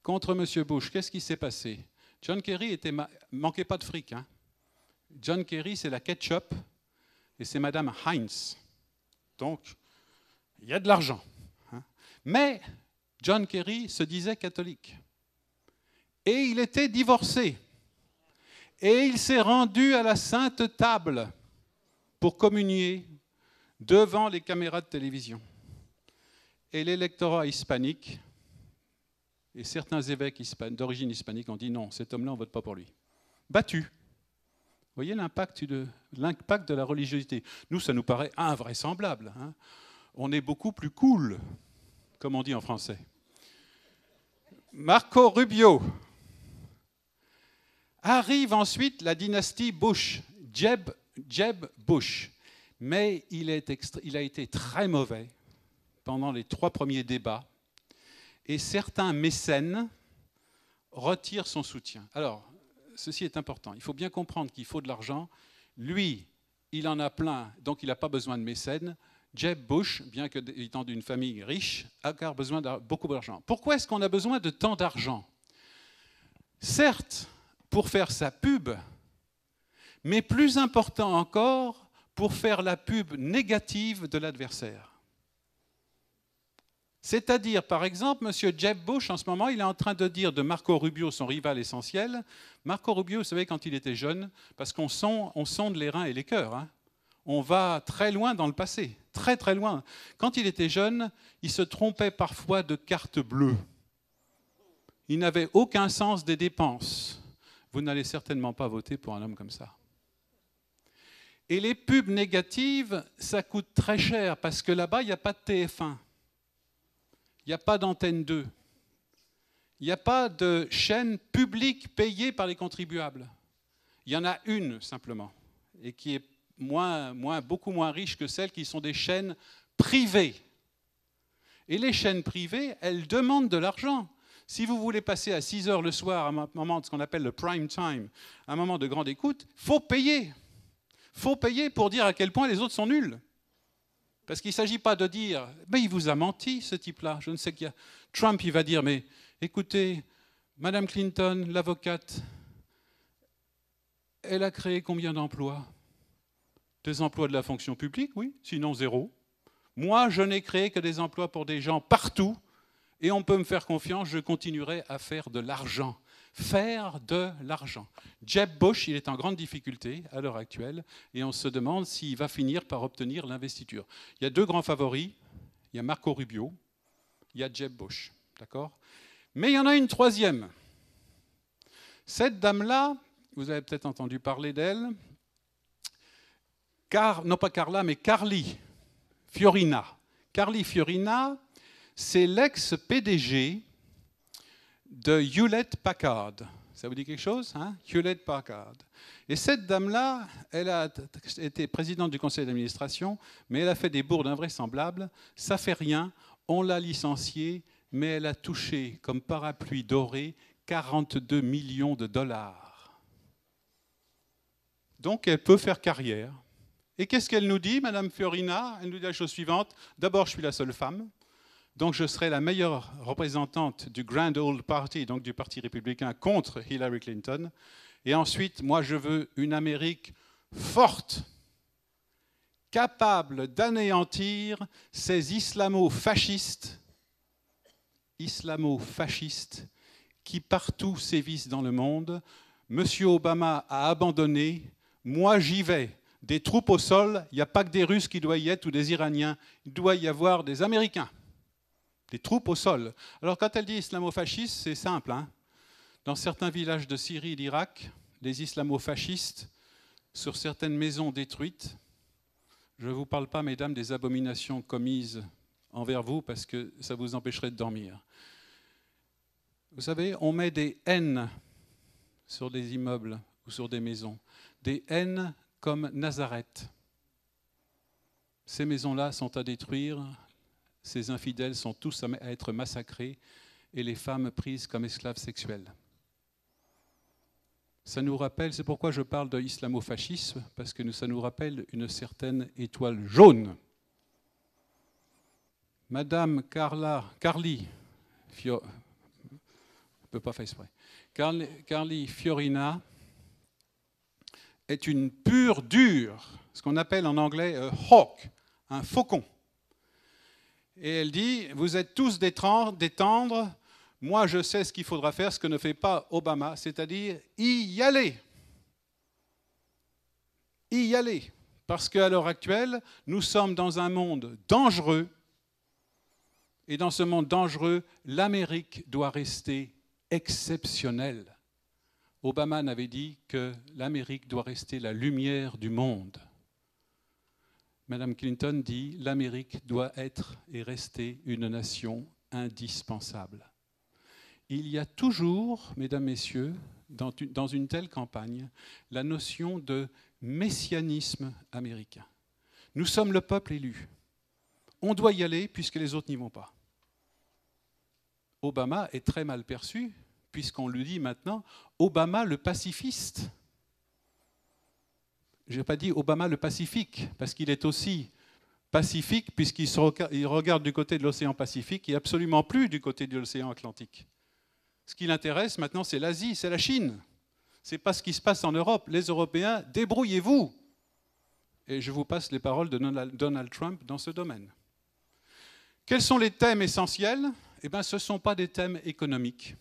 contre M. Bush, qu'est-ce qui s'est passé John Kerry était manquait pas de fric. Hein. John Kerry, c'est la ketchup et c'est Madame Heinz. Donc, il y a de l'argent. Hein. Mais John Kerry se disait catholique. Et il était divorcé. Et il s'est rendu à la Sainte Table pour communier devant les caméras de télévision. Et l'électorat hispanique et certains évêques d'origine hispanique ont dit non, cet homme-là, on ne vote pas pour lui. Battu. Vous voyez l'impact de, de la religiosité. Nous, ça nous paraît invraisemblable. Hein. on est beaucoup plus cool, comme on dit en français. Marco Rubio. Arrive ensuite la dynastie Bush, Jeb, Jeb Bush. Mais il, a été très mauvais pendant les trois premiers débats et certains mécènes retirent son soutien. Alors, ceci est important. Il faut bien comprendre qu'il faut de l'argent. Lui, il en a plein, donc il n'a pas besoin de mécènes. Jeb Bush, bien que étant d'une famille riche, a car besoin de beaucoup d'argent. Pourquoi est-ce qu'on a besoin de tant d'argent Certes, pour faire sa pub, mais plus important encore, pour faire la pub négative de l'adversaire. C'est-à-dire, par exemple, M. Jeb Bush, en ce moment, il est en train de dire de Marco Rubio, son rival essentiel, Marco Rubio, vous savez, quand il était jeune, parce qu'on sonde, les reins et les cœurs, hein. on va très loin dans le passé, très très loin. Quand il était jeune, il se trompait parfois de carte bleue. Il n'avait aucun sens des dépenses. Vous n'allez certainement pas voter pour un homme comme ça. Et les pubs négatives, ça coûte très cher parce que là-bas, il n'y a pas de TF1, il n'y a pas d'antenne 2, il n'y a pas de chaîne publique payée par les contribuables. Il y en a une simplement, et qui est moins, beaucoup moins riche que celles qui sont des chaînes privées. Et les chaînes privées, elles demandent de l'argent. Si vous voulez passer à 6 heures le soir, à un moment de ce qu'on appelle le prime time, un moment de grande écoute, faut payer faut payer pour dire à quel point les autres sont nuls. Parce qu'il ne s'agit pas de dire, mais il vous a menti ce type-là, je ne sais Trump, il va dire, mais écoutez, Madame Clinton, l'avocate, elle a créé combien d'emplois Des emplois de la fonction publique, oui, sinon zéro. Moi, je n'ai créé que des emplois pour des gens partout, et on peut me faire confiance, je continuerai à faire de l'argent faire de l'argent. Jeb Bush, il est en grande difficulté à l'heure actuelle et on se demande s'il va finir par obtenir l'investiture. Il y a deux grands favoris, il y a Marco Rubio, il y a Jeb Bush, d'accord Mais il y en a une troisième. Cette dame-là, vous avez peut-être entendu parler d'elle, Car, non pas Carla, mais Carly Fiorina. Carly Fiorina, c'est l'ex-PDG de Hewlett Packard. Ça vous dit quelque chose hein Hewlett Packard. Et cette dame-là, elle a été présidente du conseil d'administration, mais elle a fait des bourdes invraisemblables. Ça fait rien. On l'a licenciée, mais elle a touché comme parapluie doré 42 millions de dollars. Donc elle peut faire carrière. Et qu'est-ce qu'elle nous dit, Madame Fiorina Elle nous dit la chose suivante. D'abord, je suis la seule femme. Donc je serai la meilleure représentante du Grand Old Party, donc du Parti républicain, contre Hillary Clinton. Et ensuite, moi, je veux une Amérique forte, capable d'anéantir ces islamo-fascistes, islamo-fascistes, qui partout sévissent dans le monde. Monsieur Obama a abandonné, moi j'y vais des troupes au sol, il n'y a pas que des Russes qui doivent y être ou des Iraniens, il doit y avoir des Américains des troupes au sol. Alors quand elle dit islamo-fasciste, c'est simple. Hein. Dans certains villages de Syrie et d'Irak, les islamo-fascistes, sur certaines maisons détruites, je ne vous parle pas, mesdames, des abominations commises envers vous parce que ça vous empêcherait de dormir. Vous savez, on met des haines sur des immeubles ou sur des maisons, des haines comme Nazareth. Ces maisons-là sont à détruire, ces infidèles sont tous à être massacrés et les femmes prises comme esclaves sexuelles. Ça nous rappelle, c'est pourquoi je parle de islamofascisme, parce que ça nous rappelle une certaine étoile jaune. Madame Carla, Carly, peut pas faire exprès. Carly, Fiorina est une pure dure, ce qu'on appelle en anglais un euh, hawk, un faucon. Et elle dit, vous êtes tous des, moi je sais ce qu'il faudra faire, ce que ne fait pas Obama, c'est-à-dire y aller. Y aller. Parce qu'à l'heure actuelle, nous sommes dans un monde dangereux. Et dans ce monde dangereux, l'Amérique doit rester exceptionnelle. Obama n'avait dit que l'Amérique doit rester la lumière du monde. Madame Clinton dit l'Amérique doit être et rester une nation indispensable. Il y a toujours, mesdames, messieurs, dans, une telle campagne, la notion de messianisme américain. Nous sommes le peuple élu. On doit y aller puisque les autres n'y vont pas. Obama est très mal perçu puisqu'on lui dit maintenant Obama le pacifiste je n'ai pas dit Obama le Pacifique, parce qu'il est aussi Pacifique, puisqu'il regarde du côté de l'océan Pacifique et absolument plus du côté de l'océan Atlantique. Ce qui l'intéresse maintenant, c'est l'Asie, c'est la Chine. Ce n'est pas ce qui se passe en Europe. Les Européens, débrouillez-vous. Et je vous passe les paroles de Donald Trump dans ce domaine. Quels sont les thèmes essentiels Eh bien, ce ne sont pas des thèmes économiques.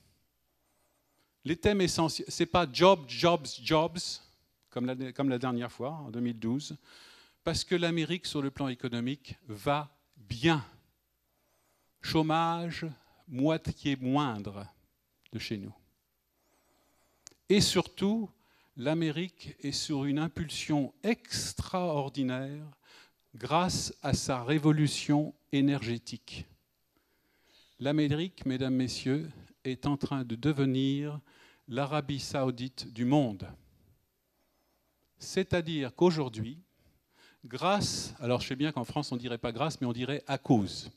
Les thèmes essentiels, ce n'est pas jobs, jobs, jobs, comme la, dernière fois, en 2012, parce que l'Amérique, sur le plan économique, va bien. Chômage moitié moindre de chez nous. Et surtout, l'Amérique est sur une impulsion extraordinaire grâce à sa révolution énergétique. L'Amérique, mesdames, messieurs, est en train de devenir l'Arabie saoudite du monde. C'est-à-dire qu'aujourd'hui, grâce, alors je sais bien qu'en France on ne dirait pas grâce, mais on dirait à cause,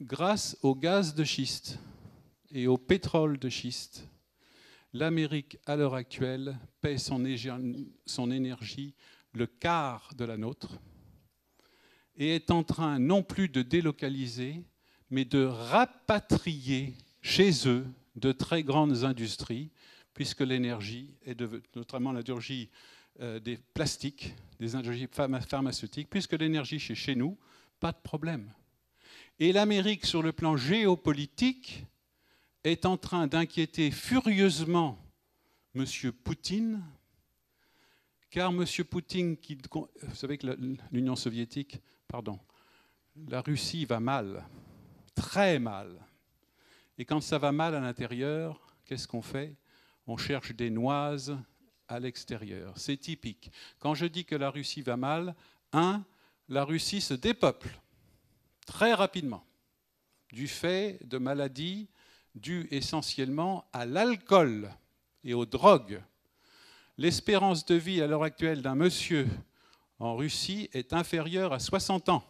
grâce au gaz de schiste et au pétrole de schiste, l'Amérique à l'heure actuelle paie son, son énergie le quart de la nôtre et est en train non plus de délocaliser, mais de rapatrier chez eux de très grandes industries puisque l'énergie, est devenue, notamment l'énergie euh, des plastiques, des énergies pharmaceutiques, puisque l'énergie chez, chez nous, pas de problème. Et l'Amérique, sur le plan géopolitique, est en train d'inquiéter furieusement M. Poutine, car M. Poutine, qui, vous savez que l'Union soviétique, pardon, la Russie va mal, très mal. Et quand ça va mal à l'intérieur, qu'est-ce qu'on fait on cherche des noises à l'extérieur. C'est typique. Quand je dis que la Russie va mal, un, la Russie se dépeuple très rapidement du fait de maladies dues essentiellement à l'alcool et aux drogues. L'espérance de vie à l'heure actuelle d'un monsieur en Russie est inférieure à 60 ans.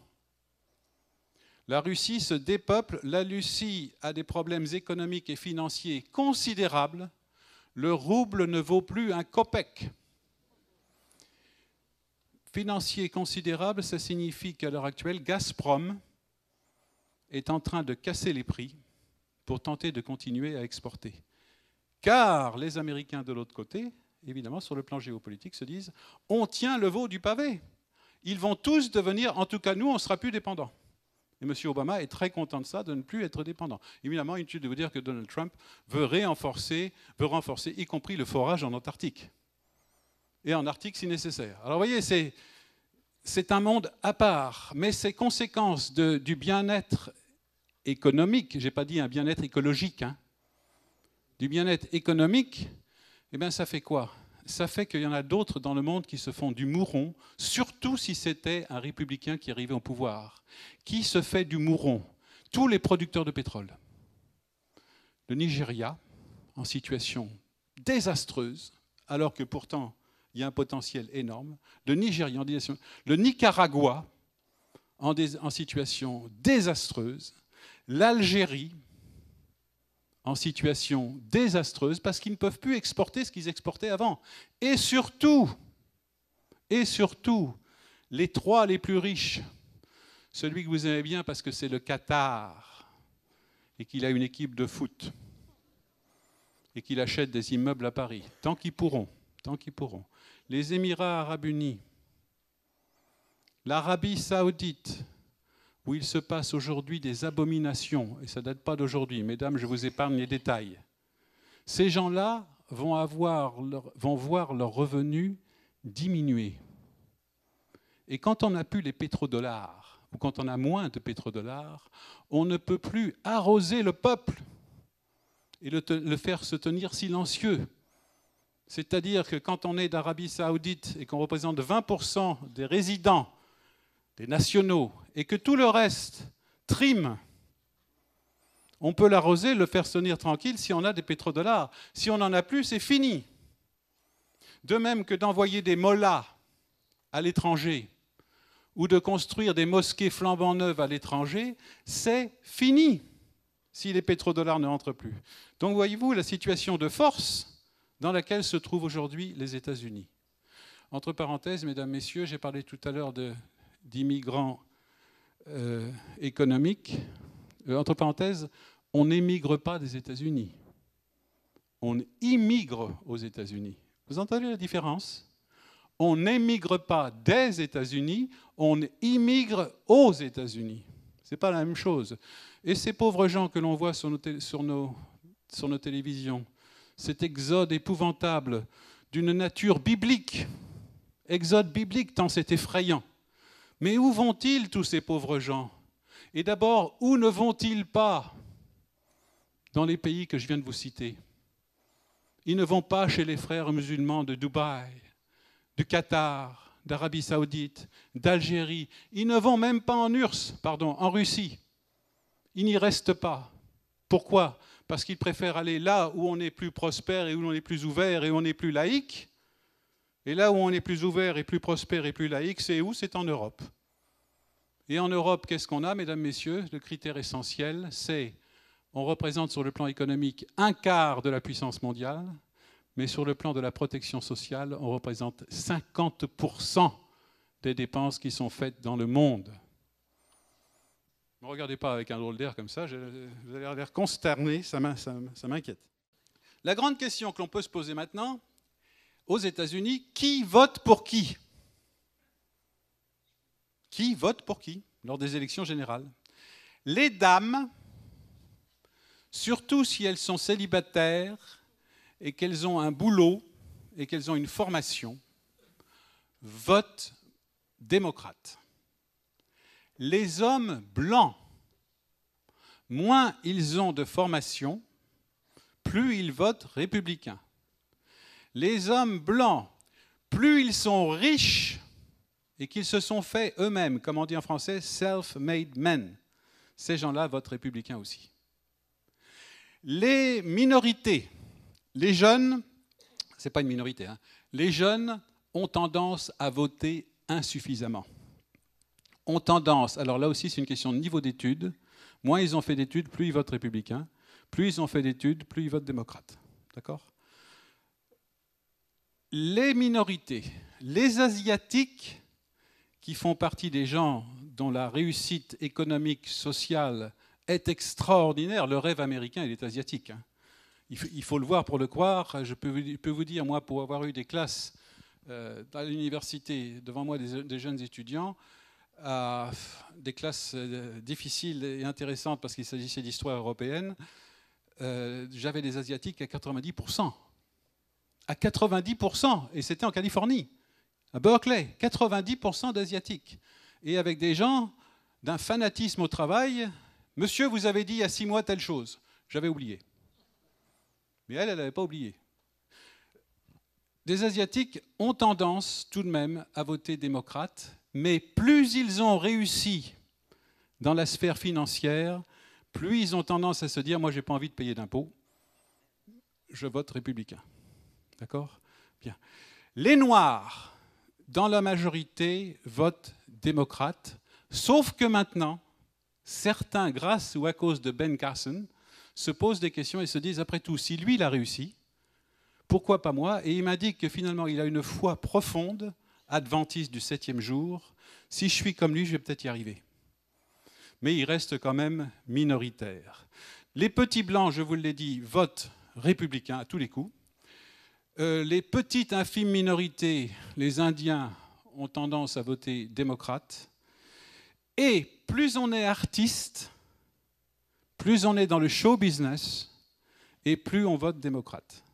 La Russie se dépeuple, la Russie a des problèmes économiques et financiers considérables le rouble ne vaut plus un copec. Financier considérable, ça signifie qu'à l'heure actuelle, Gazprom est en train de casser les prix pour tenter de continuer à exporter. Car les Américains de l'autre côté, évidemment, sur le plan géopolitique, se disent on tient le veau du pavé. Ils vont tous devenir, en tout cas nous, on ne sera plus dépendants. Et M. Obama est très content de ça, de ne plus être dépendant. Évidemment, inutile de vous dire que Donald Trump veut renforcer, veut renforcer y compris le forage en Antarctique. Et en Arctique si nécessaire. Alors vous voyez, c'est, c'est un monde à part, mais ces conséquences du bien-être économique, je n'ai pas dit un bien-être écologique, hein, du bien-être économique, eh bien ça fait quoi ça fait qu'il y en a d'autres dans le monde qui se font du mouron, surtout si c'était un républicain qui arrivait au pouvoir. Qui se fait du mouron Tous les producteurs de pétrole. Le Nigeria, en situation désastreuse, alors que pourtant il y a un potentiel énorme. Le en le Nicaragua, en situation désastreuse. L'Algérie, en situation désastreuse parce qu'ils ne peuvent plus exporter ce qu'ils exportaient avant. Et surtout, et surtout, les trois les plus riches, celui que vous aimez bien parce que c'est le Qatar et qu'il a une équipe de foot et qu'il achète des immeubles à Paris, tant qu'ils pourront, tant qu'ils pourront. Les Émirats arabes unis, l'Arabie saoudite, où il se passe aujourd'hui des abominations, et ça ne date pas d'aujourd'hui, mesdames, je vous épargne les détails, ces gens-là vont, avoir leur, vont voir leurs revenus diminuer. Et quand on n'a plus les pétrodollars, ou quand on a moins de pétrodollars, on ne peut plus arroser le peuple et le faire se tenir silencieux. C'est-à-dire que quand on est d'Arabie saoudite et qu'on représente 20% des résidents des nationaux, et que tout le reste trime, on peut l'arroser, le faire sonner tranquille si on a des pétrodollars. Si on n'en a plus, c'est fini. De même que d'envoyer des mollahs à l'étranger ou de construire des mosquées flambant neuves à l'étranger, c'est fini si les pétrodollars ne rentrent plus. Donc voyez-vous la situation de force dans laquelle se trouvent aujourd'hui les États-Unis. Entre parenthèses, mesdames, messieurs, j'ai parlé tout à l'heure de d'immigrants euh, économiques. Euh, entre parenthèses, on n'émigre pas des États-Unis. On immigre aux États-Unis. Vous entendez la différence On n'émigre pas des États-Unis, on immigre aux États-Unis. Ce n'est pas la même chose. Et ces pauvres gens que l'on voit sur nos télévisions, cet exode épouvantable d'une nature biblique, exode biblique tant c'est effrayant. Mais où vont-ils tous ces pauvres gens Et d'abord, où ne vont-ils pas dans les pays que je viens de vous citer Ils ne vont pas chez les frères musulmans de Dubaï, du Qatar, d'Arabie saoudite, d'Algérie. Ils ne vont même pas en pardon, en Russie. Ils n'y restent pas. Pourquoi Parce qu'ils préfèrent aller là où on est plus prospère et où on est plus ouvert et où on est plus laïque et là où on est plus ouvert et plus prospère et plus laïque, c'est où C'est en Europe. Et en Europe, qu'est-ce qu'on a, mesdames, messieurs Le critère essentiel, c'est on représente sur le plan économique un quart de la puissance mondiale, mais sur le plan de la protection sociale, on représente 50% des dépenses qui sont faites dans le monde. Ne me regardez pas avec un drôle d'air comme ça, vous allez l'air consterné, ça m'inquiète. La grande question que l'on peut se poser maintenant, aux États-Unis, qui vote pour qui Qui vote pour qui lors des élections générales Les dames, surtout si elles sont célibataires et qu'elles ont un boulot et qu'elles ont une formation, votent démocrate. Les hommes blancs, moins ils ont de formation, plus ils votent républicains les hommes blancs, plus ils sont riches et qu'ils se sont faits eux-mêmes, comme on dit en français, self-made men, ces gens-là votent républicains aussi. Les minorités, les jeunes, c'est pas une minorité, hein, les jeunes ont tendance à voter insuffisamment. Ont tendance, alors là aussi c'est une question de niveau d'études, moins ils ont fait d'études, plus ils votent républicain, plus ils ont fait d'études, plus ils votent démocrate. D'accord les minorités, les Asiatiques, qui font partie des gens dont la réussite économique, sociale est extraordinaire, le rêve américain, il est asiatique. Hein. Il faut le voir pour le croire. Je peux vous dire, moi, pour avoir eu des classes euh, à l'université, devant moi, des jeunes étudiants, euh, des classes euh, difficiles et intéressantes parce qu'il s'agissait d'histoire européenne, j'avais des Asiatiques à 90% à 90%, et c'était en Californie, à Berkeley, 90% d'Asiatiques. Et avec des gens d'un fanatisme au travail. Monsieur, vous avez dit il y a six mois telle chose. J'avais oublié. Mais elle, elle n'avait pas oublié. Des Asiatiques ont tendance tout de même à voter démocrate, mais plus ils ont réussi dans la sphère financière, plus ils ont tendance à se dire, moi, j'ai pas envie de payer d'impôts, je vote républicain. D'accord Bien. Les Noirs, dans la majorité, votent démocrate, sauf que maintenant, certains, grâce ou à cause de Ben Carson, se posent des questions et se disent, après tout, si lui, il a réussi, pourquoi pas moi Et il m'indique que finalement, il a une foi profonde, adventiste du septième jour. Si je suis comme lui, je vais peut-être y arriver. Mais il reste quand même minoritaire. Les petits blancs, je vous l'ai dit, votent républicain à tous les coups. Euh, les petites infimes minorités, les Indiens, ont tendance à voter démocrate. Et plus on est artiste, plus on est dans le show business, et plus on vote démocrate.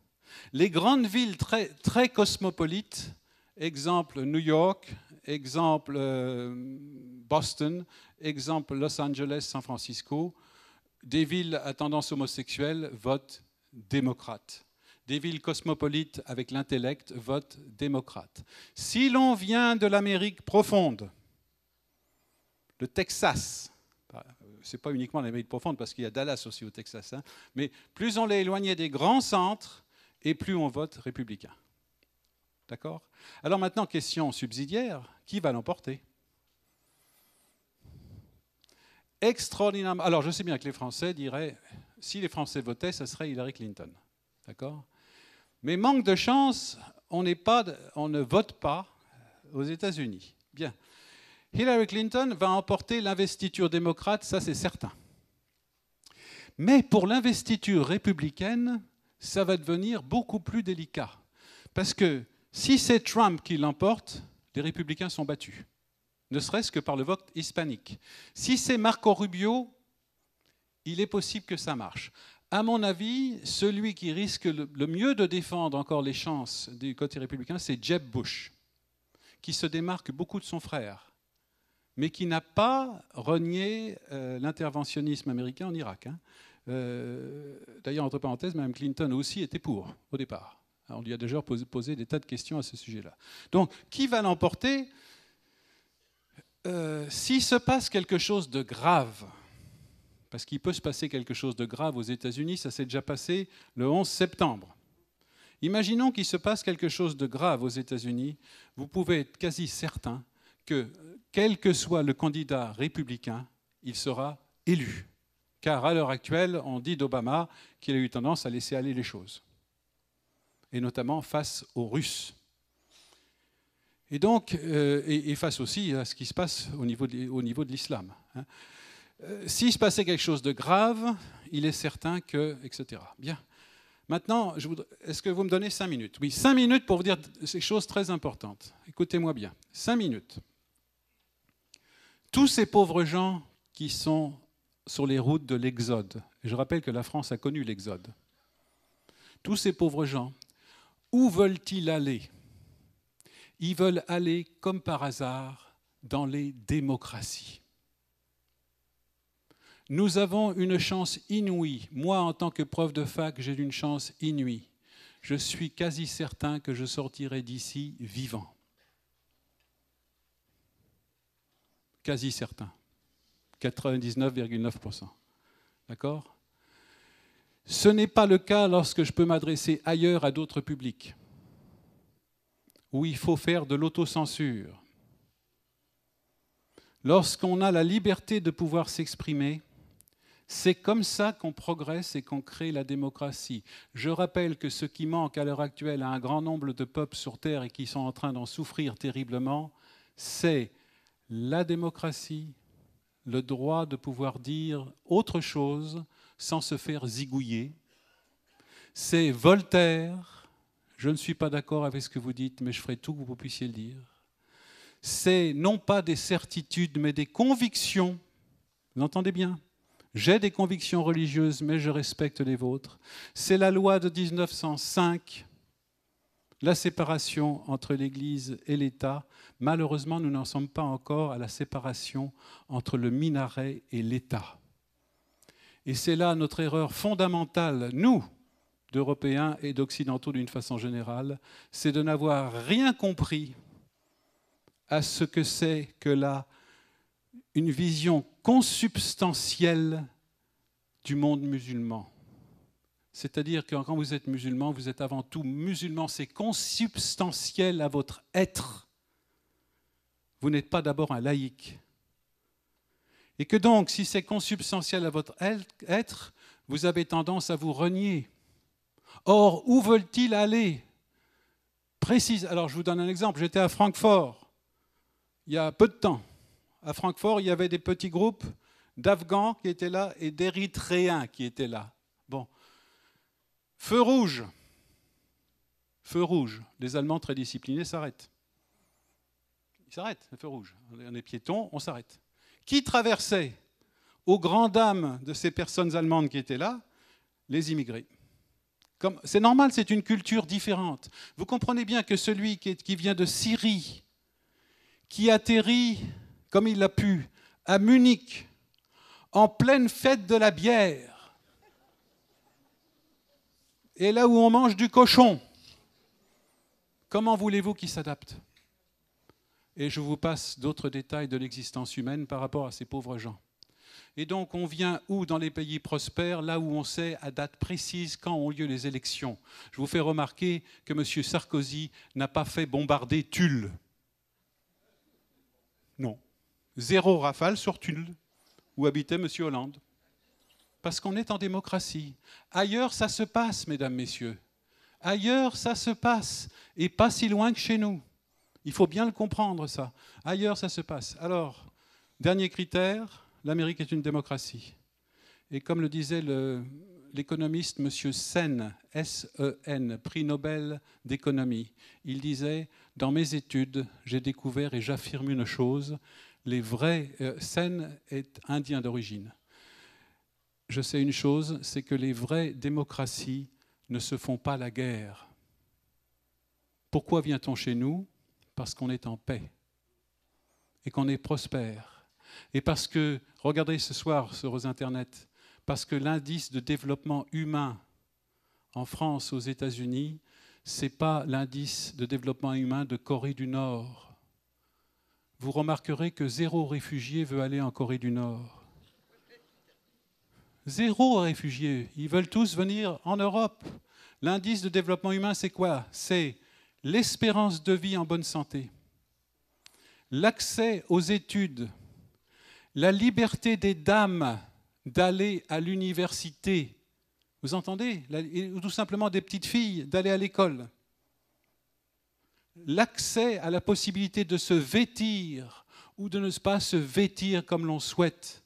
Les grandes villes très, très cosmopolites, exemple New York, exemple euh, Boston, exemple Los Angeles, San Francisco, des villes à tendance homosexuelle votent démocrate des villes cosmopolites avec l'intellect, votent démocrate. Si l'on vient de l'Amérique profonde, le Texas, bah, euh, c'est pas uniquement l'Amérique profonde parce qu'il y a Dallas aussi au Texas, hein, mais plus on l'est éloigné des grands centres et plus on vote républicain. D'accord Alors maintenant, question subsidiaire, qui va l'emporter Extraordinairement. Alors je sais bien que les Français diraient, si les Français votaient, ce serait Hillary Clinton. D'accord mais manque de chance, on, ne vote pas aux États-Unis. Bien. Hillary Clinton va emporter l'investiture démocrate, ça c'est certain. Mais pour l'investiture républicaine, ça va devenir beaucoup plus délicat. Parce que si c'est Trump qui l'emporte, les républicains sont battus, ne serait-ce que par le vote hispanique. Si c'est Marco Rubio, il est possible que ça marche à mon avis, celui qui risque le mieux de défendre encore les chances du côté républicain, c'est Jeb Bush, qui se démarque beaucoup de son frère, mais qui n'a pas renié euh, l'interventionnisme américain en Irak. Hein. Euh, d'ailleurs, entre parenthèses, Mme Clinton aussi était pour au départ. on lui a déjà posé, des tas de questions à ce sujet-là. Donc, qui va l'emporter euh, S'il se passe quelque chose de grave, parce qu'il peut se passer quelque chose de grave aux États-Unis, ça s'est déjà passé le 11 septembre. Imaginons qu'il se passe quelque chose de grave aux États-Unis, vous pouvez être quasi certain que, quel que soit le candidat républicain, il sera élu. Car à l'heure actuelle, on dit d'Obama qu'il a eu tendance à laisser aller les choses, et notamment face aux Russes. Et donc, euh, et, face aussi à ce qui se passe au niveau de, de l'islam. Hein. Euh, s'il se passait quelque chose de grave, il est certain que, etc. Bien. Maintenant, est-ce que vous me donnez cinq minutes Oui, cinq minutes pour vous dire ces choses très importantes. Écoutez-moi bien. Cinq minutes. Tous ces pauvres gens qui sont sur les routes de l'Exode, je rappelle que la France a connu l'Exode, tous ces pauvres gens, où veulent-ils aller Ils veulent aller, comme par hasard, dans les démocraties. Nous avons une chance inouïe. Moi, en tant que prof de fac, j'ai une chance inouïe. Je suis quasi certain que je sortirai d'ici vivant. Quasi certain. 99,9%. D'accord Ce n'est pas le cas lorsque je peux m'adresser ailleurs à d'autres publics, où il faut faire de l'autocensure. Lorsqu'on a la liberté de pouvoir s'exprimer, c'est comme ça qu'on progresse et qu'on crée la démocratie. Je rappelle que ce qui manque à l'heure actuelle à un grand nombre de peuples sur Terre et qui sont en train d'en souffrir terriblement, c'est la démocratie, le droit de pouvoir dire autre chose sans se faire zigouiller. C'est Voltaire, je ne suis pas d'accord avec ce que vous dites, mais je ferai tout que vous puissiez le dire. C'est non pas des certitudes, mais des convictions. Vous entendez bien j'ai des convictions religieuses, mais je respecte les vôtres. C'est la loi de 1905, la séparation entre l'Église et l'État. Malheureusement, nous n'en sommes pas encore à la séparation entre le minaret et l'État. Et c'est là notre erreur fondamentale, nous, d'Européens et d'Occidentaux d'une façon générale, c'est de n'avoir rien compris à ce que c'est que la, une vision consubstantiel du monde musulman. C'est-à-dire que quand vous êtes musulman, vous êtes avant tout musulman, c'est consubstantiel à votre être. Vous n'êtes pas d'abord un laïc. Et que donc, si c'est consubstantiel à votre être, vous avez tendance à vous renier. Or, où veulent-ils aller Précise. Alors, je vous donne un exemple. J'étais à Francfort il y a peu de temps à Francfort, il y avait des petits groupes d'Afghans qui étaient là et d'Érythréens qui étaient là. Bon. Feu rouge. Feu rouge. Les Allemands très disciplinés s'arrêtent. Ils s'arrêtent, le feu rouge. On est piétons, on s'arrête. Qui traversait aux grandes dames de ces personnes allemandes qui étaient là Les immigrés. C'est normal, c'est une culture différente. Vous comprenez bien que celui qui vient de Syrie, qui atterrit comme il l'a pu, à Munich, en pleine fête de la bière, et là où on mange du cochon, comment voulez-vous qu'il s'adapte Et je vous passe d'autres détails de l'existence humaine par rapport à ces pauvres gens. Et donc on vient où dans les pays prospères, là où on sait à date précise quand ont lieu les élections. Je vous fais remarquer que M. Sarkozy n'a pas fait bombarder Tulle. Non. Zéro rafale sur Tulle, où habitait M. Hollande. Parce qu'on est en démocratie. Ailleurs, ça se passe, mesdames, messieurs. Ailleurs, ça se passe, et pas si loin que chez nous. Il faut bien le comprendre, ça. Ailleurs, ça se passe. Alors, dernier critère, l'Amérique est une démocratie. Et comme le disait l'économiste M. Sen, S-E-N, prix Nobel d'économie, il disait, dans mes études, j'ai découvert et j'affirme une chose, les vrais euh, Sen est indien d'origine. Je sais une chose, c'est que les vraies démocraties ne se font pas la guerre. Pourquoi vient-on chez nous Parce qu'on est en paix et qu'on est prospère. Et parce que, regardez ce soir sur Internet, parce que l'indice de développement humain en France, aux États-Unis, ce n'est pas l'indice de développement humain de Corée du Nord vous remarquerez que zéro réfugié veut aller en Corée du Nord. Zéro réfugié. Ils veulent tous venir en Europe. L'indice de développement humain, c'est quoi C'est l'espérance de vie en bonne santé, l'accès aux études, la liberté des dames d'aller à l'université. Vous entendez Ou tout simplement des petites filles d'aller à l'école l'accès à la possibilité de se vêtir ou de ne pas se vêtir comme l'on souhaite.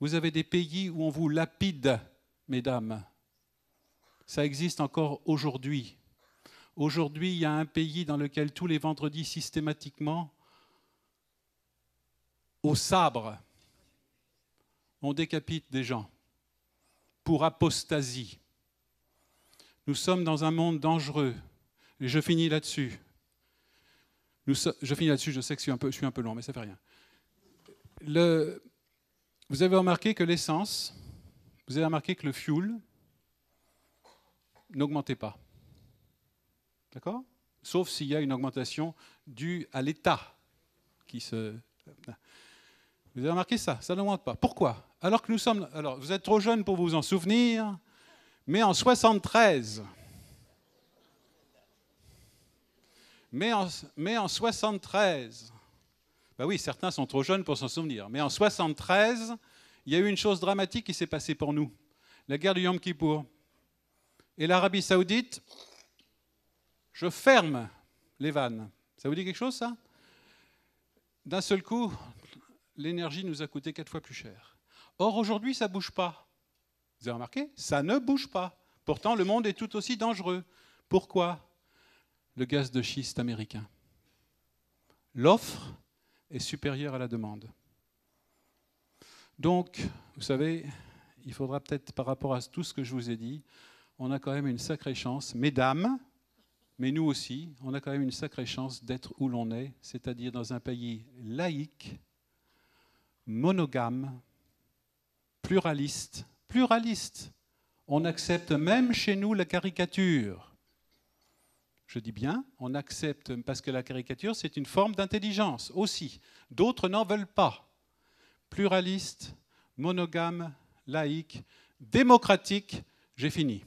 Vous avez des pays où on vous lapide, mesdames. Ça existe encore aujourd'hui. Aujourd'hui, il y a un pays dans lequel tous les vendredis, systématiquement, au sabre, on décapite des gens pour apostasie. Nous sommes dans un monde dangereux. Et je finis là-dessus je finis là-dessus, je sais que je suis, un peu, je suis un peu long, mais ça fait rien. Le, vous avez remarqué que l'essence, vous avez remarqué que le fuel n'augmentait pas. D'accord Sauf s'il y a une augmentation due à l'État qui se. Vous avez remarqué ça Ça n'augmente pas. Pourquoi Alors que nous sommes. Alors, vous êtes trop jeune pour vous en souvenir, mais en 73, Mais en, 73, ben bah oui, certains sont trop jeunes pour s'en souvenir, mais en 73, il y a eu une chose dramatique qui s'est passée pour nous, la guerre du Yom Kippour. Et l'Arabie saoudite, je ferme les vannes. Ça vous dit quelque chose, ça D'un seul coup, l'énergie nous a coûté quatre fois plus cher. Or, aujourd'hui, ça ne bouge pas. Vous avez remarqué Ça ne bouge pas. Pourtant, le monde est tout aussi dangereux. Pourquoi le gaz de schiste américain. L'offre est supérieure à la demande. Donc, vous savez, il faudra peut-être par rapport à tout ce que je vous ai dit, on a quand même une sacrée chance, mesdames, mais nous aussi, on a quand même une sacrée chance d'être où l'on est, c'est-à-dire dans un pays laïque, monogame, pluraliste. Pluraliste. On accepte même chez nous la caricature je dis bien, on accepte parce que la caricature, c'est une forme d'intelligence aussi. D'autres n'en veulent pas. Pluraliste, monogame, laïque, démocratique, j'ai fini.